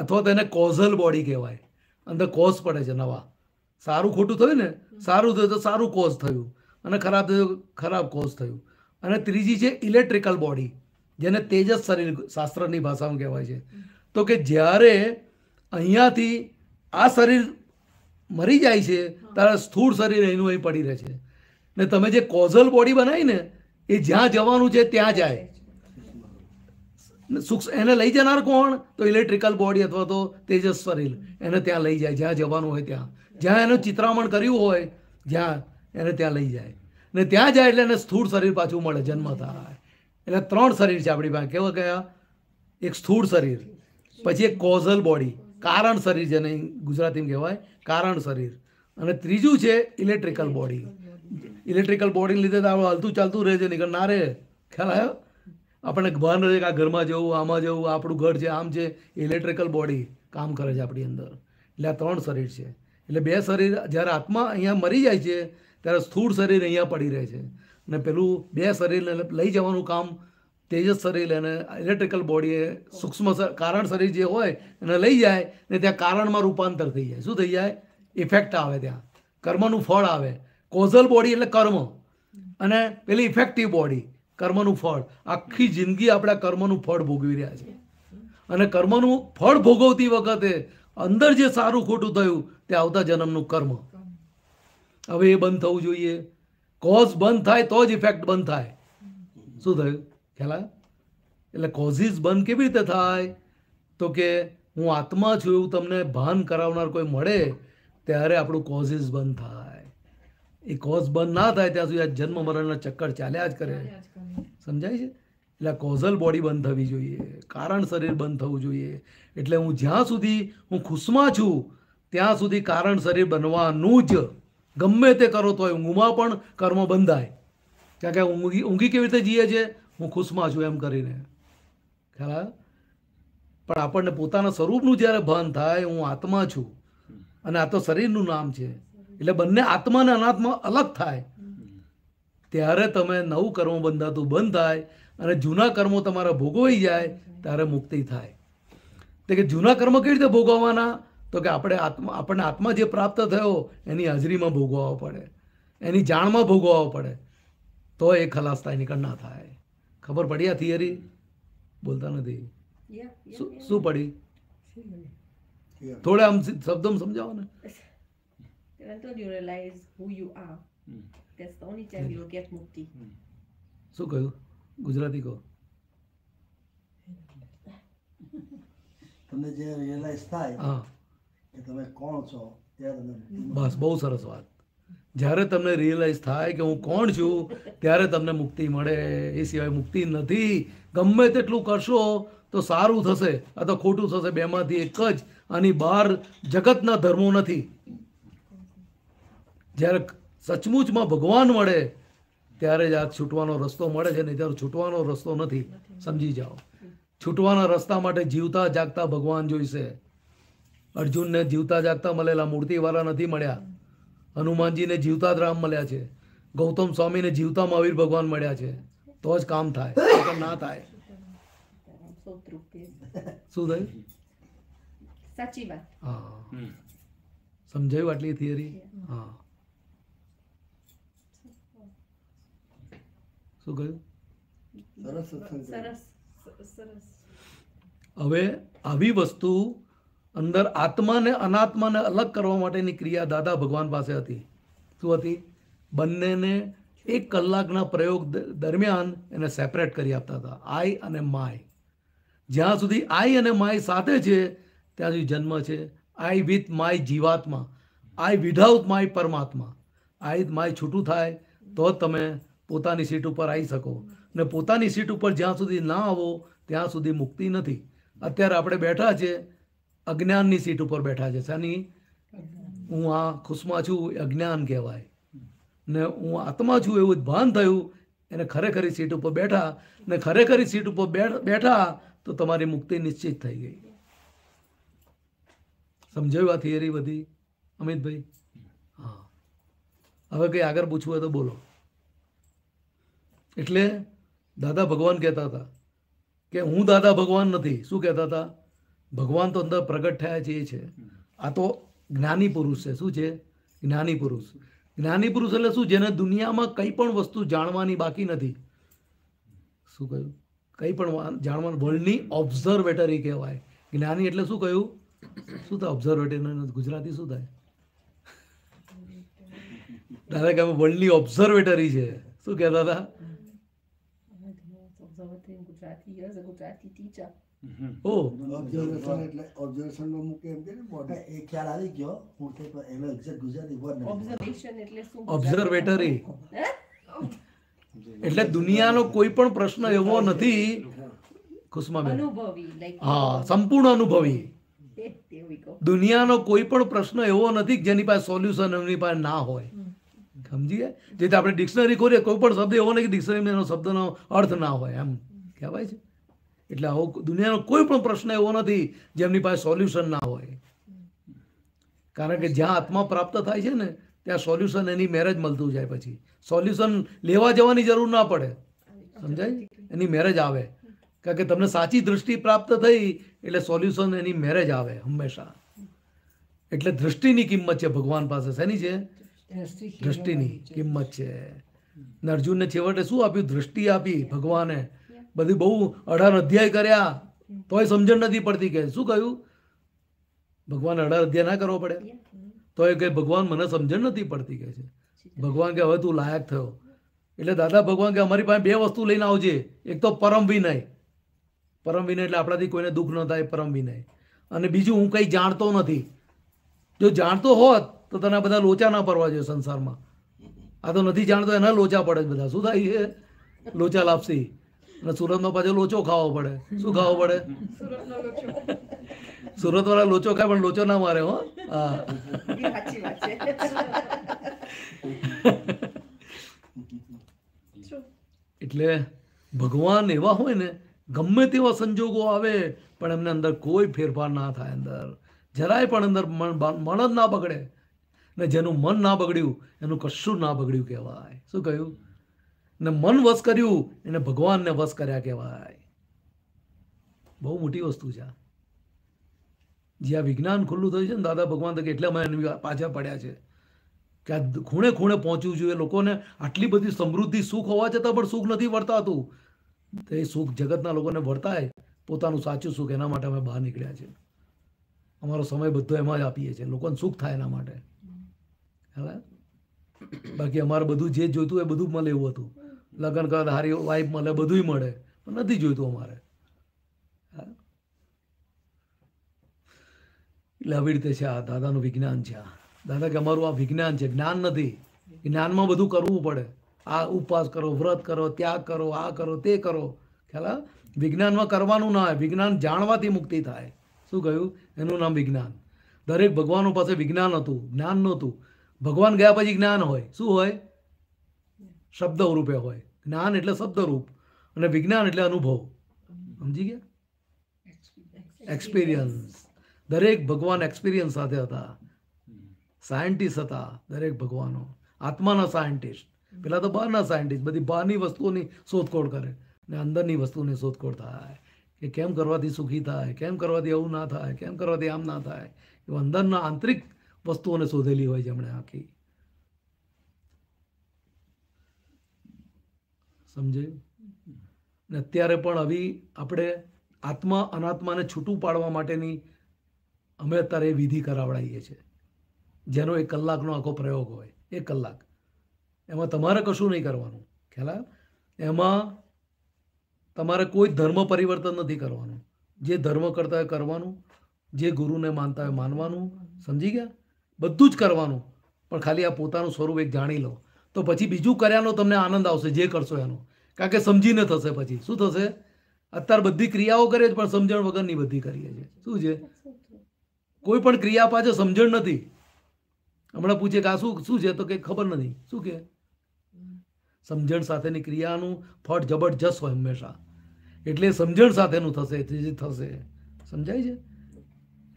અથવા તેને કોઝલ બોડી કહેવાય અંદર કોઝ પડે છે નવા સારું ખોટું થયું ને સારું થયું તો સારું કોઝ થયું અને ખરાબ થયું ખરાબ કોઝ થયું અને ત્રીજી છે ઇલેક્ટ્રિકલ બોડી જેને તેજસ શરીર શાસ્ત્રની ભાષામાં કહેવાય છે તો કે જ્યારે અહીંયાથી આ શરીર મરી જાય છે ત્યારે સ્થૂળ શરીર એનું અહીં પડી રહે છે ને તમે જે કોઝલ બોડી બનાવી ને એ જ્યાં જવાનું છે ત્યાં જાય એને લઈ જનાર કોણ તો ઇલેક્ટ્રિકલ બોડી અથવા તો તેજસ શરીર એને ત્યાં લઈ જાય જ્યાં જવાનું હોય ત્યાં જ્યાં એનું ચિત્રામણ કર્યું હોય જ્યાં એને ત્યાં લઈ જાય ને ત્યાં જાય એટલે એને સ્થૂળ શરીર પાછું મળે જન્મ થાય એટલે ત્રણ શરીર છે આપણી પાસે કેવા કયા એક સ્થૂળ શરીર પછી એક કોઝલ બોડી કારણ શરીર જેને ગુજરાતીમાં કહેવાય કારણ શરીર અને ત્રીજું છે ઇલેક્ટ્રિકલ બોડી ઇલેક્ટ્રિકલ બોડીને લીધે તો આપણે હલતું ચાલતું રહે છે નીકળ ના રહે ખ્યાલ આવ્યો આપણને ભાન રહે કે આ ઘરમાં જવું આમાં જવું આપણું ઘર છે આમ છે ઇલેક્ટ્રિકલ બોડી કામ કરે છે આપણી અંદર એટલે આ ત્રણ શરીર છે એટલે બે શરીર જ્યારે આત્મા અહીંયા મરી જાય છે ત્યારે સ્થૂળ શરીર અહીંયા પડી રહે છે અને પેલું બે શરીરને લઈ જવાનું કામ તેજસ શરીર અને ઇલેક્ટ્રિકલ બોડીએ એ સૂક્ષ્મ કારણ શરીર જે હોય એને લઈ જાય ને ત્યાં કારણમાં રૂપાંતર થઈ જાય શું થઈ જાય ઇફેક્ટ આવે ત્યાં કર્મનું ફળ આવે કોઝલ બોડી એટલે કર્મ અને પેલી ઇફેક્ટિવ બોડી કર્મનું ફળ આખી જિંદગી આપણા કર્મનું ફળ ભોગવી રહ્યા છે અને કર્મનું ફળ ભોગવતી વખતે અંદર જે સારું ખોટું થયું તે આવતા જન્મનું કર્મ હવે એ બંધ થવું જોઈએ કોઝ બંધ થાય તો જ ઇફેક્ટ બંધ થાય શું થયું ખ્યાલ એટલે કોઝિસ બંધ કેવી રીતે થાય તો કે હું આત્મા છું એવું તમને ભાન કરાવનાર કોઈ મળે ત્યારે આપણું કોઝિસ બંધ થાય એ કોઝ બંધ ના થાય ત્યાં સુધી આ જન્મ મરણના ચક્કર ચાલ્યા જ કરે સમજાય છે એટલે કોઝલ બોડી બંધ થવી જોઈએ કારણ શરીર બંધ થવું જોઈએ એટલે હું જ્યાં સુધી હું ખુશમાં છું ત્યાં સુધી કારણ શરીર બનવાનું જ ગમે તે કરો તોય ઊંઘમાં પણ કર્મ બંધાય ક્યાં ક્યાં ઊંઘી ઊંઘી કેવી રીતે જીએ છે હું ખુશમાં છું એમ કરીને ખ્યાલ પણ આપણને પોતાના સ્વરૂપનું જ્યારે ભાન થાય હું આત્મા છું અને આ તો શરીરનું નામ છે એટલે બંને આત્મા અને અનાત્મા અલગ થાય ત્યારે તમે નવું કર્મ બંધાતું બંધ થાય અને જૂના કર્મો તમારા ભોગવાઈ જાય ત્યારે મુક્તિ થાય તે કે જૂના કર્મ કેવી રીતે ભોગવવાના તો કે આપણે આત્મા આપણને આત્મા જે પ્રાપ્ત થયો એની હાજરીમાં ભોગવવો પડે એની જાણમાં ભોગવવો પડે તો એ ખલાસ થાય નીકળ ના થાય ખબર પડી આ થિયરી બોલતા નથી શું પડી થોડા આમ શબ્દો સમજાવો ને શું કહ્યું ગુજરાતી કહો તમને જે રિયલાઇઝ થાય કે તમે કોણ છો બસ બહુ સરસ વાત જ્યારે તમને રિયલાઇઝ થાય કે હું કોણ છું ત્યારે તમને મુક્તિ મળે એ સિવાય મુક્તિ નથી ગમે તેટલું કરશો તો સારું થશે અથવા ખોટું થશે બેમાંથી એક જ આની બહાર જગતના ધર્મો નથી જ્યારે સચમુચમાં ભગવાન મળે ત્યારે જ આ છૂટવાનો રસ્તો મળે છે નહીં ત્યારે છૂટવાનો રસ્તો નથી સમજી જાઓ છૂટવાના રસ્તા માટે જીવતા જાગતા ભગવાન જોઈશે અર્જુનને જીવતા જાગતા મળેલા વાળા નથી મળ્યા હનુમાનજીને જીવતા જ રામ મળ્યા છે ગૌતમ સ્વામીને જીવતા મહાવીર ભગવાન મળ્યા છે તો જ કામ થાય ના થાય શું થયું સાચી વાત હા સમજાયું આટલી થિયરી હા શું કહ્યું સરસ સરસ હવે આવી વસ્તુ અંદર આત્માને અનાત્માને અલગ કરવા માટેની ક્રિયા દાદા ભગવાન પાસે હતી શું હતી બંનેને એક કલાકના પ્રયોગ દરમિયાન એને સેપરેટ કરી આપતા હતા આઈ અને માય જ્યાં સુધી આઈ અને માય સાથે છે ત્યાં સુધી જન્મ છે આઈ વિથ માય જીવાત્મા આઈ વિધાઉટ માય પરમાત્મા આઈ માય છૂટું થાય તો તમે પોતાની સીટ ઉપર આવી શકો ને પોતાની સીટ ઉપર જ્યાં સુધી ના આવો ત્યાં સુધી મુક્તિ નથી અત્યારે આપણે બેઠા છે અજ્ઞાનની સીટ ઉપર બેઠા છે શાની હું આ ખુશમાં છું એ અજ્ઞાન કહેવાય ને હું આત્મા છું એવું ભાન થયું એને ખરેખરી સીટ ઉપર બેઠા ને ખરેખરી સીટ ઉપર બેઠા તો તમારી મુક્તિ નિશ્ચિત થઈ ગઈ સમજાયું આ થિયરી બધી અમિતભાઈ હા હવે કંઈ આગળ પૂછવું હોય તો બોલો એટલે દાદા ભગવાન કહેતા હતા કે હું દાદા ભગવાન નથી શું કહેતા હતા ભગવાન તો અંદર પ્રગટ થયા છે એ છે આ તો જ્ઞાની પુરુષ છે શું છે જ્ઞાની પુરુષ જ્ઞાની પુરુષ એટલે શું જેને દુનિયામાં કંઈ પણ વસ્તુ જાણવાની બાકી નથી શું કહ્યું કંઈ પણ જાણવાનું વર્લ્ડની ઓબ્ઝર્વેટરી કહેવાય જ્ઞાની એટલે શું કહ્યું શું થાય ઓબ્ઝર્વેટરી ગુજરાતી શું થાય દાદા કે વર્લ્ડની ઓબ્ઝર્વેટરી છે શું કહેતા હતા એટલે ઓબ્ઝર્વેટરી એટલે દુનિયાનો કોઈ પણ પ્રશ્ન એવો નથી ખુશમાબેન અનુભવી હા સંપૂર્ણ અનુભવી દુનિયાનો કોઈ પણ પ્રશ્ન એવો નથી જેની પાસે સોલ્યુશન એમની પાસે ના હોય સમજીએ જેથી આપણે ડિક્શનરી ખોલીએ કોઈ પણ શબ્દ એવો નથી કે શબ્દનો અર્થ ના હોય એમ કહેવાય છે એટલે આવો દુનિયાનો કોઈ પણ પ્રશ્ન એવો નથી જેમની પાસે સોલ્યુશન ના હોય કારણ કે જ્યાં આત્મા પ્રાપ્ત થાય છે ને ત્યાં સોલ્યુશન એની મેરેજ મળતું જાય પછી સોલ્યુશન લેવા જવાની જરૂર ના પડે સમજાય એની મેરેજ આવે કારણ કે તમને સાચી દ્રષ્ટિ પ્રાપ્ત થઈ એટલે સોલ્યુશન એની મેરેજ આવે હંમેશા એટલે દ્રષ્ટિની કિંમત છે ભગવાન પાસે શેની છે દ્રષ્ટિની કિંમત છે ને અર્જુનને છેવટે શું આપ્યું દ્રષ્ટિ આપી ભગવાને બધી બહુ અઢાર અધ્યાય કર્યા તોય સમજણ નથી પડતી કે શું કહ્યું ભગવાન અઢાર અધ્યાય ના કરવો પડે તોય કહે ભગવાન મને સમજણ નથી પડતી કહે છે ભગવાન કે હવે તું લાયક થયો એટલે દાદા ભગવાન કે અમારી પાસે બે વસ્તુ લઈને આવજે એક તો પરમ વિનય પરમ વિનય એટલે આપણાથી કોઈને દુઃખ ન થાય પરમ વિનય અને બીજું હું કંઈ જાણતો નથી જો જાણતો હોત તો તને બધા લોચા ના પડવા જોઈએ સંસારમાં આ તો નથી જાણતો એના લોચા પડે બધા શું થાય છે લોચા લાપસી અને સુરતમાં પાછો લોચો ખાવો પડે શું ખાવો પડે સુરત વાળા લોચો ખાય પણ લોચો ના મારે હો હા એટલે ભગવાન એવા હોય ને ગમે તેવા સંજોગો આવે પણ એમને અંદર કોઈ ફેરફાર ના થાય અંદર જરાય પણ અંદર મન જ ના બગડે ને જેનું મન ના બગડ્યું એનું કશું ના બગડ્યું કહેવાય શું કહ્યું ને મન વશ કર્યું એને ભગવાનને વશ કર્યા કહેવાય બહુ મોટી વસ્તુ છે જ્યાં વિજ્ઞાન ખુલ્લું થયું છે ને દાદા ભગવાન તકે એટલે અમે પાછા પડ્યા છે કે આ ખૂણે ખૂણે પહોંચવું જોઈએ લોકોને આટલી બધી સમૃદ્ધિ સુખ હોવા છતાં પણ સુખ નથી વર્તાતું તો એ સુખ જગતના લોકોને વર્તાય પોતાનું સાચું સુખ એના માટે અમે બહાર નીકળ્યા છે અમારો સમય બધો એમાં જ આપીએ છીએ લોકોને સુખ થાય એના માટે હા બાકી અમારે બધું જે જોઈતું એ બધું મળે એવું હતું લગ્ન કરો સારી વાઈફ મળે બધું મળે પણ નથી જોઈતું અમારે એટલે આવી રીતે છે આ દાદાનું વિજ્ઞાન છે આ દાદા કે અમારું આ વિજ્ઞાન છે જ્ઞાન નથી જ્ઞાનમાં બધું કરવું પડે આ ઉપવાસ કરો વ્રત કરો ત્યાગ કરો આ કરો તે કરો ખ્યાલ વિજ્ઞાનમાં કરવાનું ના હોય વિજ્ઞાન જાણવાથી મુક્તિ થાય શું કહ્યું એનું નામ વિજ્ઞાન દરેક ભગવાનો પાસે વિજ્ઞાન હતું જ્ઞાન નહોતું ભગવાન ગયા પછી જ્ઞાન હોય શું હોય શબ્દ રૂપે હોય જ્ઞાન એટલે શબ્દરૂપ અને વિજ્ઞાન એટલે અનુભવ સમજી ગયા એક્સપિરિયન્સ દરેક ભગવાન એક્સપિરિયન્સ સાથે હતા સાયન્ટિસ્ટ હતા દરેક ભગવાનો આત્માના સાયન્ટિસ્ટ પેલા તો બહારના સાયન્ટિસ્ટ બધી બહારની વસ્તુઓની શોધખોળ કરે ને અંદરની વસ્તુની શોધખોળ થાય કે કેમ કરવાથી સુખી થાય કેમ કરવાથી આવું ના થાય કેમ કરવાથી આમ ના થાય એ અંદરના આંતરિક વસ્તુઓને શોધેલી હોય છે એમણે આખી સમજાયું ને અત્યારે પણ આવી આપણે આત્મા અનાત્માને છૂટું પાડવા માટેની અમે અત્યારે એ વિધિ કરાવડાવીએ છીએ જેનો એક કલાકનો આખો પ્રયોગ હોય એક કલાક એમાં તમારે કશું નહીં કરવાનું ખ્યાલ એમાં તમારે કોઈ ધર્મ પરિવર્તન નથી કરવાનું જે ધર્મ કરતા હોય કરવાનું જે ગુરુને માનતા હોય માનવાનું સમજી ગયા બધું જ કરવાનું પણ ખાલી આ પોતાનું સ્વરૂપ એક જાણી લો તો પછી બીજું કર્યાનો તમને આનંદ આવશે જે કરશો એનો કારણ કે સમજીને થશે પછી શું થશે અત્યારે બધી ક્રિયાઓ કરીએ છીએ પણ સમજણ વગરની બધી કરીએ છીએ શું છે કોઈ પણ ક્રિયા પાછળ સમજણ નથી હમણાં પૂછે કે આ શું શું છે તો કંઈક ખબર નથી શું કે સમજણ સાથેની ક્રિયાનું ફળ જબરજસ્ત હોય હંમેશા એટલે સમજણ સાથેનું થશે જે થશે સમજાય છે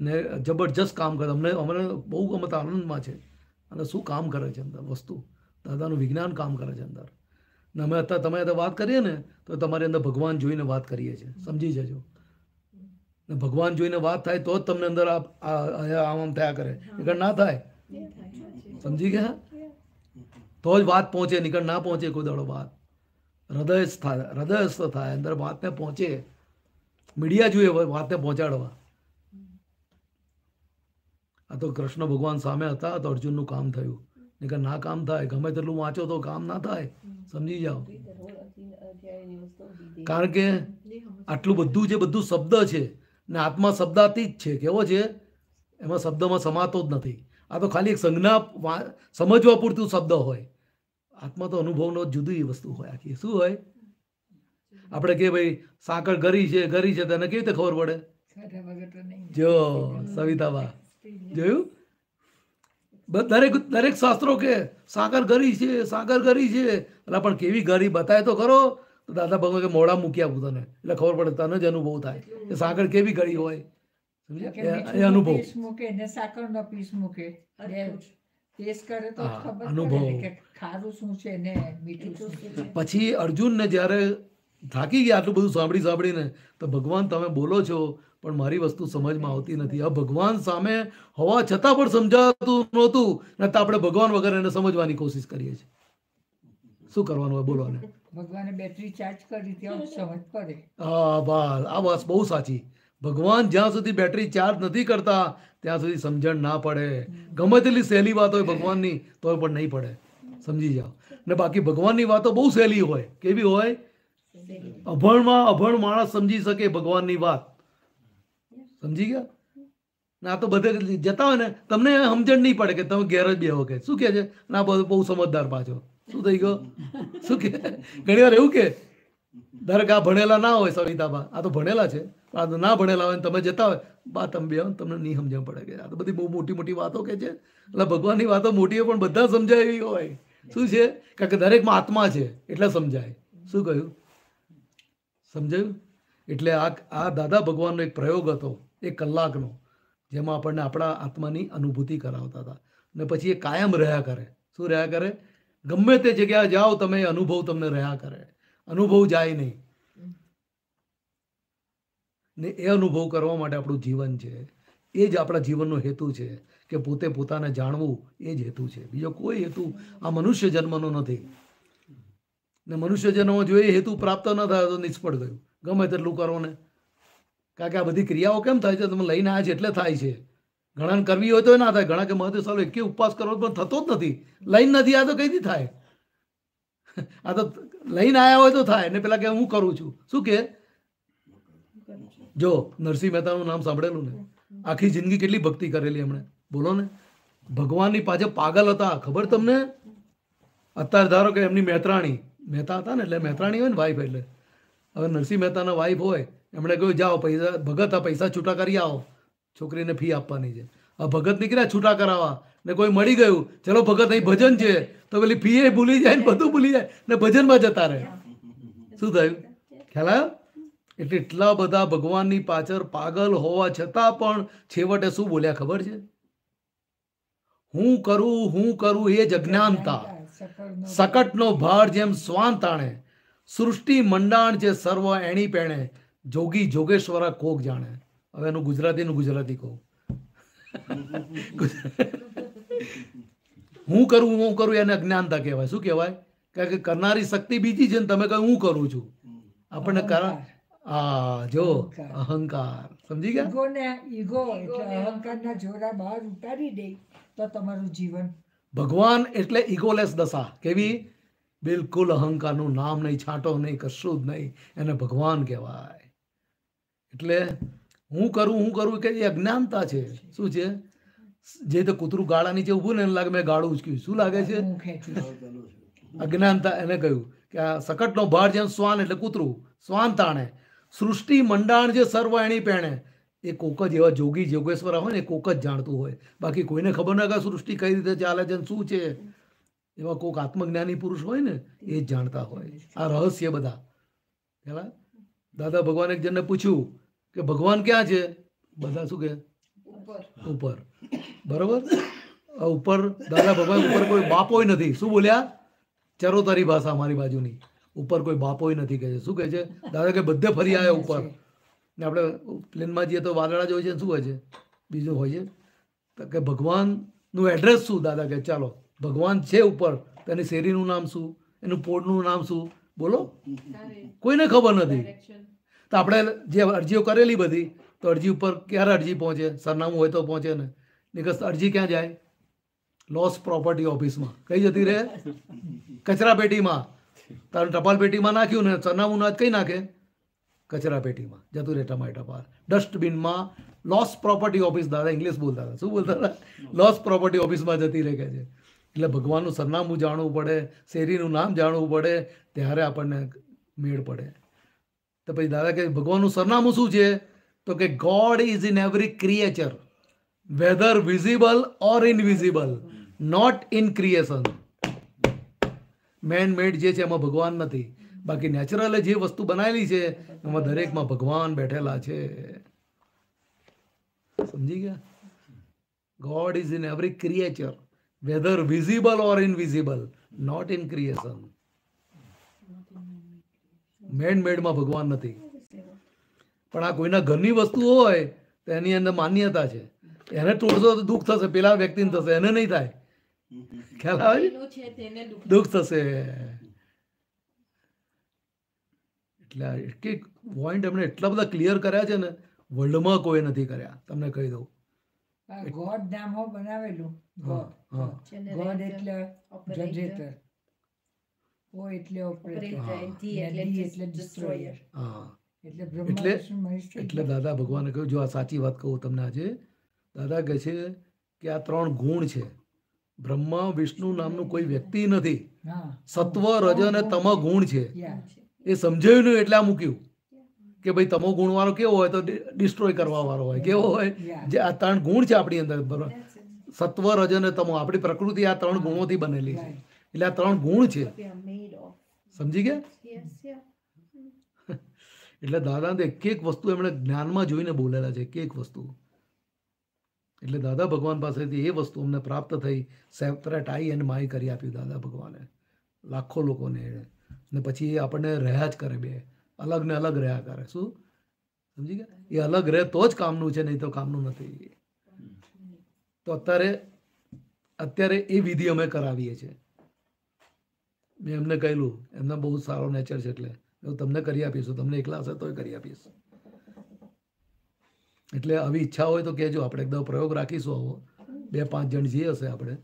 ને જબરજસ્ત કામ કરે અમને અમને બહુ અમે આનંદમાં છે અને શું કામ કરે છે અંદર વસ્તુ દાદાનું વિજ્ઞાન કામ કરે છે અંદર ને અમે અત્યારે તમે અત્યારે વાત કરીએ ને તો તમારી અંદર ભગવાન જોઈને વાત કરીએ છીએ સમજી જજો ને ભગવાન જોઈને વાત થાય તો જ તમને અંદર આમ આમ થયા કરે નીકળ ના થાય સમજી ગયા તો જ વાત પહોંચે નીકળ ના પહોંચે કોઈ દાડો વાત હૃદયસ્થ થાય હૃદયસ્થ થાય અંદર વાતને પહોંચે મીડિયા જોઈએ વાતને પહોંચાડવા આ તો કૃષ્ણ ભગવાન સામે હતા તો અર્જુનનું કામ થયું નહીં ના કામ થાય ગમે તેટલું વાંચો તો કામ ના થાય સમજી જાઓ કારણ કે આટલું બધું જે બધું શબ્દ છે ને આત્મા શબ્દાથી જ છે કેવો છે એમાં શબ્દમાં સમાતો જ નથી આ તો ખાલી એક સંજ્ઞા સમજવા પૂરતું શબ્દ હોય આત્મા તો અનુભવનો જુદી વસ્તુ હોય આખી શું હોય આપણે કે ભાઈ સાંકળ ગરી છે ગરી છે તને કેવી રીતે ખબર પડે જો સવિતાબા જોયું દરેક દરેક શાસ્ત્રો કે સાકર ગરી છે સાકર ગરી છે એટલે પણ કેવી ગરી બતાય તો ખરો તો દાદા ભગવાન કે મોડા મૂકી આપું તને એટલે ખબર પડે તને જ અનુભવ થાય કે સાકર કેવી ગરી હોય એ અનુભવ પછી અર્જુન ને જયારે થાકી ગયા આટલું બધું સાંભળી સાંભળીને તો ભગવાન તમે બોલો છો પણ મારી વસ્તુ સમજમાં આવતી નથી આ ભગવાન સામે હોવા છતાં પણ સમજાતું નહોતું નહીં આપણે ભગવાન વગર એને સમજવાની કોશિશ કરીએ છીએ શું કરવાનું હોય બોલો બહુ સાચી ભગવાન જ્યાં સુધી બેટરી ચાર્જ નથી કરતા ત્યાં સુધી સમજણ ના પડે ગમે તેટલી સહેલી વાત હોય ભગવાનની તો પણ નહીં પડે સમજી જાઓ ને બાકી ભગવાનની વાતો બહુ સહેલી હોય કેવી હોય અભણમાં અભણ માણસ સમજી શકે ભગવાનની વાત સમજી ગયા ના તો બધે જતા હોય ને તમને સમજણ નહીં પડે કે તમે ઘેર જ બેહો કે શું કે છે ના બધું બહુ સમજદાર પાછો શું થઈ ગયો શું કે ઘણી વાર એવું કે ધારો કે આ ભણેલા ના હોય સવિતાબા આ તો ભણેલા છે આ તો ના ભણેલા હોય તમે જતા હોય બા તમે બે તમને નહીં સમજણ પડે કે આ તો બધી બહુ મોટી મોટી વાતો કે છે એટલે ભગવાનની વાતો મોટી હોય પણ બધા સમજાય એવી હોય શું છે કારણ કે દરેકમાં આત્મા છે એટલે સમજાય શું કહ્યું સમજાયું એટલે આ આ દાદા ભગવાનનો એક પ્રયોગ હતો એક કલાકનો જેમાં આપણને આપણા આત્માની અનુભૂતિ કરાવતા હતા ને પછી એ કાયમ રહ્યા કરે શું રહ્યા કરે ગમે તે જગ્યા જાઓ તમે અનુભવ તમને રહ્યા કરે અનુભવ જાય નહીં ને એ અનુભવ કરવા માટે આપણું જીવન છે એ જ આપણા જીવનનો હેતુ છે કે પોતે પોતાને જાણવું એ જ હેતુ છે બીજો કોઈ હેતુ આ મનુષ્ય જન્મનો નથી ને મનુષ્ય જન્મ જો એ હેતુ પ્રાપ્ત ન થાય તો નિષ્ફળ ગયું ગમે તેટલું કરો ને કારણ કે આ બધી ક્રિયાઓ કેમ થાય છે તમે લઈને આવ્યા છે એટલે થાય છે ઘણાને કરવી હોય તો ના થાય ઘણા કે મહત્વ સારું એકે ઉપવાસ કરવો પણ થતો જ નથી લઈને નથી આ તો કઈથી થાય આ તો લઈને આવ્યા હોય તો થાય ને પેલા કે હું કરું છું શું કે જો નરસિંહ મહેતાનું નામ સાંભળેલું ને આખી જિંદગી કેટલી ભક્તિ કરેલી એમણે બોલો ને ભગવાનની પાછળ પાગલ હતા ખબર તમને અત્યારે ધારો કે એમની મહેતરાણી મહેતા હતા ને એટલે મહેતરાણી હોય ને વાઈફ એટલે હવે નરસિંહ મહેતાના વાઈફ હોય એમણે કહ્યું જાઓ પૈસા ભગત આ પૈસા છૂટા કરી આવો છોકરીને ફી આપવાની છે આ ભગત નીકળ્યા છૂટા કરાવવા ને કોઈ મળી ગયું ચલો ભગત અહીં ભજન છે તો પેલી ફી એ ભૂલી જાય ને બધું ભૂલી જાય ને ભજનમાં જતા રહે શું થયું ખ્યાલ આવ્યો એટલે એટલા બધા ભગવાનની પાછળ પાગલ હોવા છતાં પણ છેવટે શું બોલ્યા ખબર છે હું કરું હું કરું એ જ અજ્ઞાનતા સકટનો ભાર જેમ સ્વાન તાણે સૃષ્ટિ મંડાણ છે સર્વ એણી પેણે જોગી જોગેશ્વરા કોક જાણે હવે એનું ગુજરાતીનું ગુજરાતી કહું હું કરું હું કરું એને અજ્ઞાનતા કહેવાય શું કહેવાય કારણ કે કરનારી શક્તિ બીજી છે ને તમે કહ્યું હું કરું છું આપણને કારણ આ જો અહંકાર સમજી ગયા ઈગોને ઈગો એટલે અહંકારના જોરા બહાર ઉતારી દે તો તમારું જીવન ભગવાન એટલે ઈગોલેસ દશા કેવી બિલકુલ અહંકારનું નામ નહીં છાંટો નહીં કશું જ નહીં એને ભગવાન કહેવાય એટલે હું કરું હું કરું કે એ અજ્ઞાનતા છે શું છે જે તે કૂતરું ગાળા નીચે ઊભું ને એને લાગે મેં ગાળું ઉચક્યું શું લાગે છે અજ્ઞાનતા એને કહ્યું કે આ સકટનો ભાર જેમ શ્વાન એટલે કૂતરું શ્વાન તાણે સૃષ્ટિ મંડાણ જે સર્વ એની પેણે એ કોક જ એવા જોગી જોગેશ્વર હોય ને એ કોક જ જાણતું હોય બાકી કોઈને ખબર ના કે સૃષ્ટિ કઈ રીતે ચાલે છે શું છે એવા કોક આત્મજ્ઞાની પુરુષ હોય ને એ જ જાણતા હોય આ રહસ્ય બધા દાદા ભગવાન એક જણને પૂછ્યું કે ભગવાન ક્યાં છે બધા શું કે ઉપર બરોબર ઉપર દાદા ભગવાન ઉપર કોઈ બાપોય નથી શું બોલ્યા ચરોતરી ભાષા અમારી બાજુની ઉપર કોઈ બાપોય નથી કહે છે શું કહે છે દાદા કે બધે ફરી આવ્યા ઉપર ને આપણે પ્લેનમાં જઈએ તો વાદળા જ હોય છે શું હોય છે બીજું હોય છે તો કે ભગવાનનું એડ્રેસ શું દાદા કે ચાલો ભગવાન છે ઉપર તેની શેરીનું નામ શું એનું પોળનું નામ શું બોલો કોઈને ખબર નથી તો આપણે જે અરજીઓ કરેલી બધી તો અરજી ઉપર ક્યારે અરજી પહોંચે સરનામું હોય તો પહોંચે ને નિકસ અરજી ક્યાં જાય લોસ પ્રોપર્ટી ઓફિસમાં કઈ જતી રહે કચરા પેટીમાં તારું ટપાલ પેટીમાં નાખ્યું ને સરનામું ના કઈ નાખે કચરા પેટીમાં જતું રહે ટમાય ટપાલ ડસ્ટબિનમાં લોસ પ્રોપર્ટી ઓફિસ દાદા ઇંગ્લિશ બોલતા હતા શું બોલતા હતા લોસ પ્રોપર્ટી ઓફિસમાં જતી રહે કે છે એટલે ભગવાનનું સરનામું જાણવું પડે શેરીનું નામ જાણવું પડે ત્યારે આપણને મેળ પડે તો પછી દાદા કે ભગવાનનું સરનામું શું છે તો કે God is in every creature whether visible or invisible not in creation man made જે છે એમાં ભગવાન નથી બાકી નેચરલે જે વસ્તુ બનાવેલી છે એમાં દરેકમાં ભગવાન બેઠેલા છે સમજી ગયા God is in every creature whether visible or invisible not in creation મેડમેડમાં ભગવાન નથી પણ આ કોઈના ઘરની વસ્તુ હોય તો એની અંદર માન્યતા છે એને તોડશો તો દુઃખ થશે પેલા વ્યક્તિને થશે એને નહીં થાય ખ્યાલ આવે દુઃખ થશે એટલે એટલી પોઈન્ટ એમણે એટલા બધા ક્લિયર કર્યા છે ને વર્લ્ડમાં કોઈ નથી કર્યા તમને કહી દઉં ગોડ નામ બનાવેલું ગોડ એટલે જનરેટર ઓ એટલે એટલે ડિસ્ટ્રોયર એટલે દાદા ભગવાને કહ્યું જો આ સાચી વાત કહું તમને આજે દાદા કહે છે કે આ ત્રણ ગુણ છે બ્રહ્મા વિષ્ણુ નામનું કોઈ વ્યક્તિ નથી સત્વ રજ અને તમ ગુણ છે એ સમજાયું નહીં એટલે આ મૂક્યું કે ભાઈ તમો ગુણ વાળો કેવો હોય તો ડિસ્ટ્રોય કરવા વાળો હોય કેવો હોય જે આ ત્રણ ગુણ છે આપણી અંદર સત્વ રજ અને તમો આપણી પ્રકૃતિ આ ત્રણ ગુણોથી બનેલી છે એટલે આ ત્રણ ગુણ છે સમજી ગયા એટલે દાદા એક એક વસ્તુ એમણે જ્ઞાનમાં જોઈને બોલેલા છે એક એક વસ્તુ એટલે દાદા ભગવાન પાસેથી એ વસ્તુ અમને પ્રાપ્ત થઈ સેપરેટ આઈ એન્ડ માય કરી આપ્યું દાદા ભગવાને લાખો લોકોને ને પછી એ આપણને રહ્યા જ કરે બે અલગ ને અલગ રહ્યા કરે શું સમજી ગયા એ અલગ રહે તો જ કામનું છે નહીં તો કામનું નથી તો અત્યારે અત્યારે એ વિધિ અમે કરાવીએ છીએ મેં એમને કહેલું એમને બહુ સારો નેચર છે એટલે હું તમને કરી આપીશું તમને એકલા હશે તોય કરી આપીશ એટલે આવી ઈચ્છા હોય તો કહેજો આપણે એકદમ પ્રયોગ રાખીશું આવો બે પાંચ જણ જઈએ હશે આપણે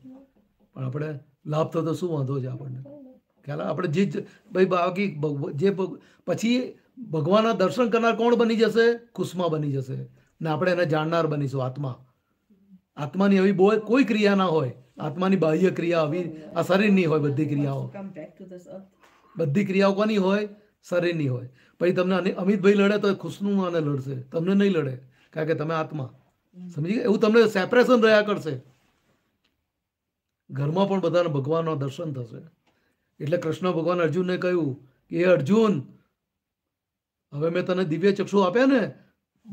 પણ આપણે લાભ થતો શું વાંધો છે આપણને ખ્યાલ આપણે જે ભાઈ બાકી જે પછી ભગવાનના દર્શન કરનાર કોણ બની જશે ખુશમાં બની જશે ને આપણે એને જાણનાર બનીશું આત્મા આત્માની આવી બહુ કોઈ ક્રિયા ના હોય આત્માની બાહ્ય ક્રિયા આવી આ શરીરની હોય બધી ક્રિયાઓ બધી ક્રિયાઓ કોની હોય શરીરની હોય પછી તમને અમિતભાઈ લડે તો ખુશનું આને લડશે તમને નહીં લડે કારણ કે તમે આત્મા સમજી ગયા એવું તમને સેપરેશન રહ્યા કરશે ઘરમાં પણ બધાને ભગવાનનો દર્શન થશે એટલે કૃષ્ણ ભગવાન અર્જુનને કહ્યું કે એ અર્જુન હવે મેં તને દિવ્ય ચક્ષુ આપ્યા ને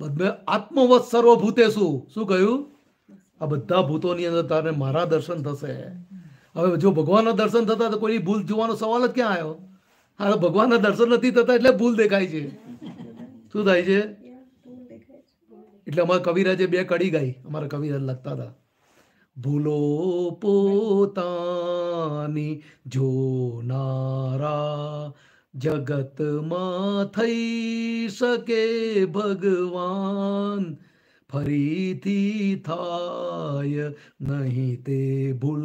બધે આત્મવત સર્વભૂતે શું શું કહ્યું આ બધા ભૂતોની અંદર તારે મારા દર્શન થશે હવે જો ભગવાનના દર્શન થતા તો કોઈ ભૂલ જોવાનો સવાલ જ ક્યાં આવ્યો હા ભગવાનના દર્શન નથી થતા એટલે ભૂલ દેખાય છે શું થાય છે એટલે અમારા કવિરાજે બે કડી ગાઈ અમારા કવિરાજ લખતા હતા ભૂલો પોતાની જોનારા જગતમાં થઈ શકે ભગવાન ફરીથી થાય નહીં તે ભૂલ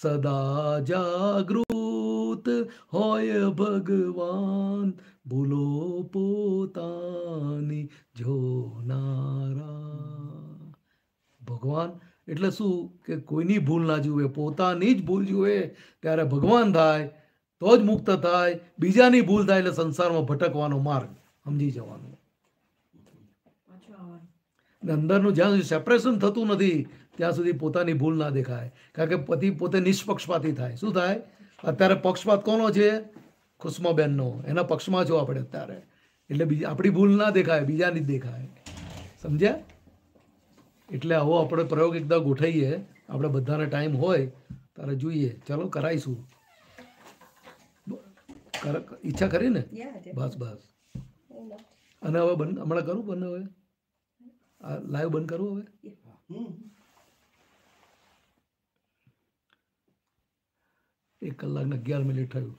સદા જાગૃત હોય ભગવાન ભૂલો પોતાની જોનારા ભગવાન એટલે શું કે કોઈની ભૂલ ના જુએ પોતાની જ ભૂલ જુએ ત્યારે ભગવાન થાય તો જ મુક્ત થાય બીજાની ભૂલ થાય એટલે સંસારમાં ભટકવાનો માર્ગ સમજી જવાનો ને અંદરનું જ્યાં સુધી સેપરેશન થતું નથી ત્યાં સુધી પોતાની ભૂલ ના દેખાય કારણ કે પતિ પોતે નિષ્પક્ષપાતી થાય શું થાય અત્યારે પક્ષપાત કોનો છે ખુશ્માબેનનો એના પક્ષમાં છો આપણે અત્યારે એટલે બીજા આપણી ભૂલ ના દેખાય બીજાની જ દેખાય સમજ્યા એટલે આવો આપણે પ્રયોગ એકદમ ગોઠવીએ આપણે બધાને ટાઈમ હોય ત્યારે જોઈએ ચાલો કરાવીશું ઈચ્છા કરી ને બસ બસ અને હવે હમણાં કરું બંને હવે લાઈવ બંધ કરવું હવે એક કલાક ને અગિયાર મિનિટ થયું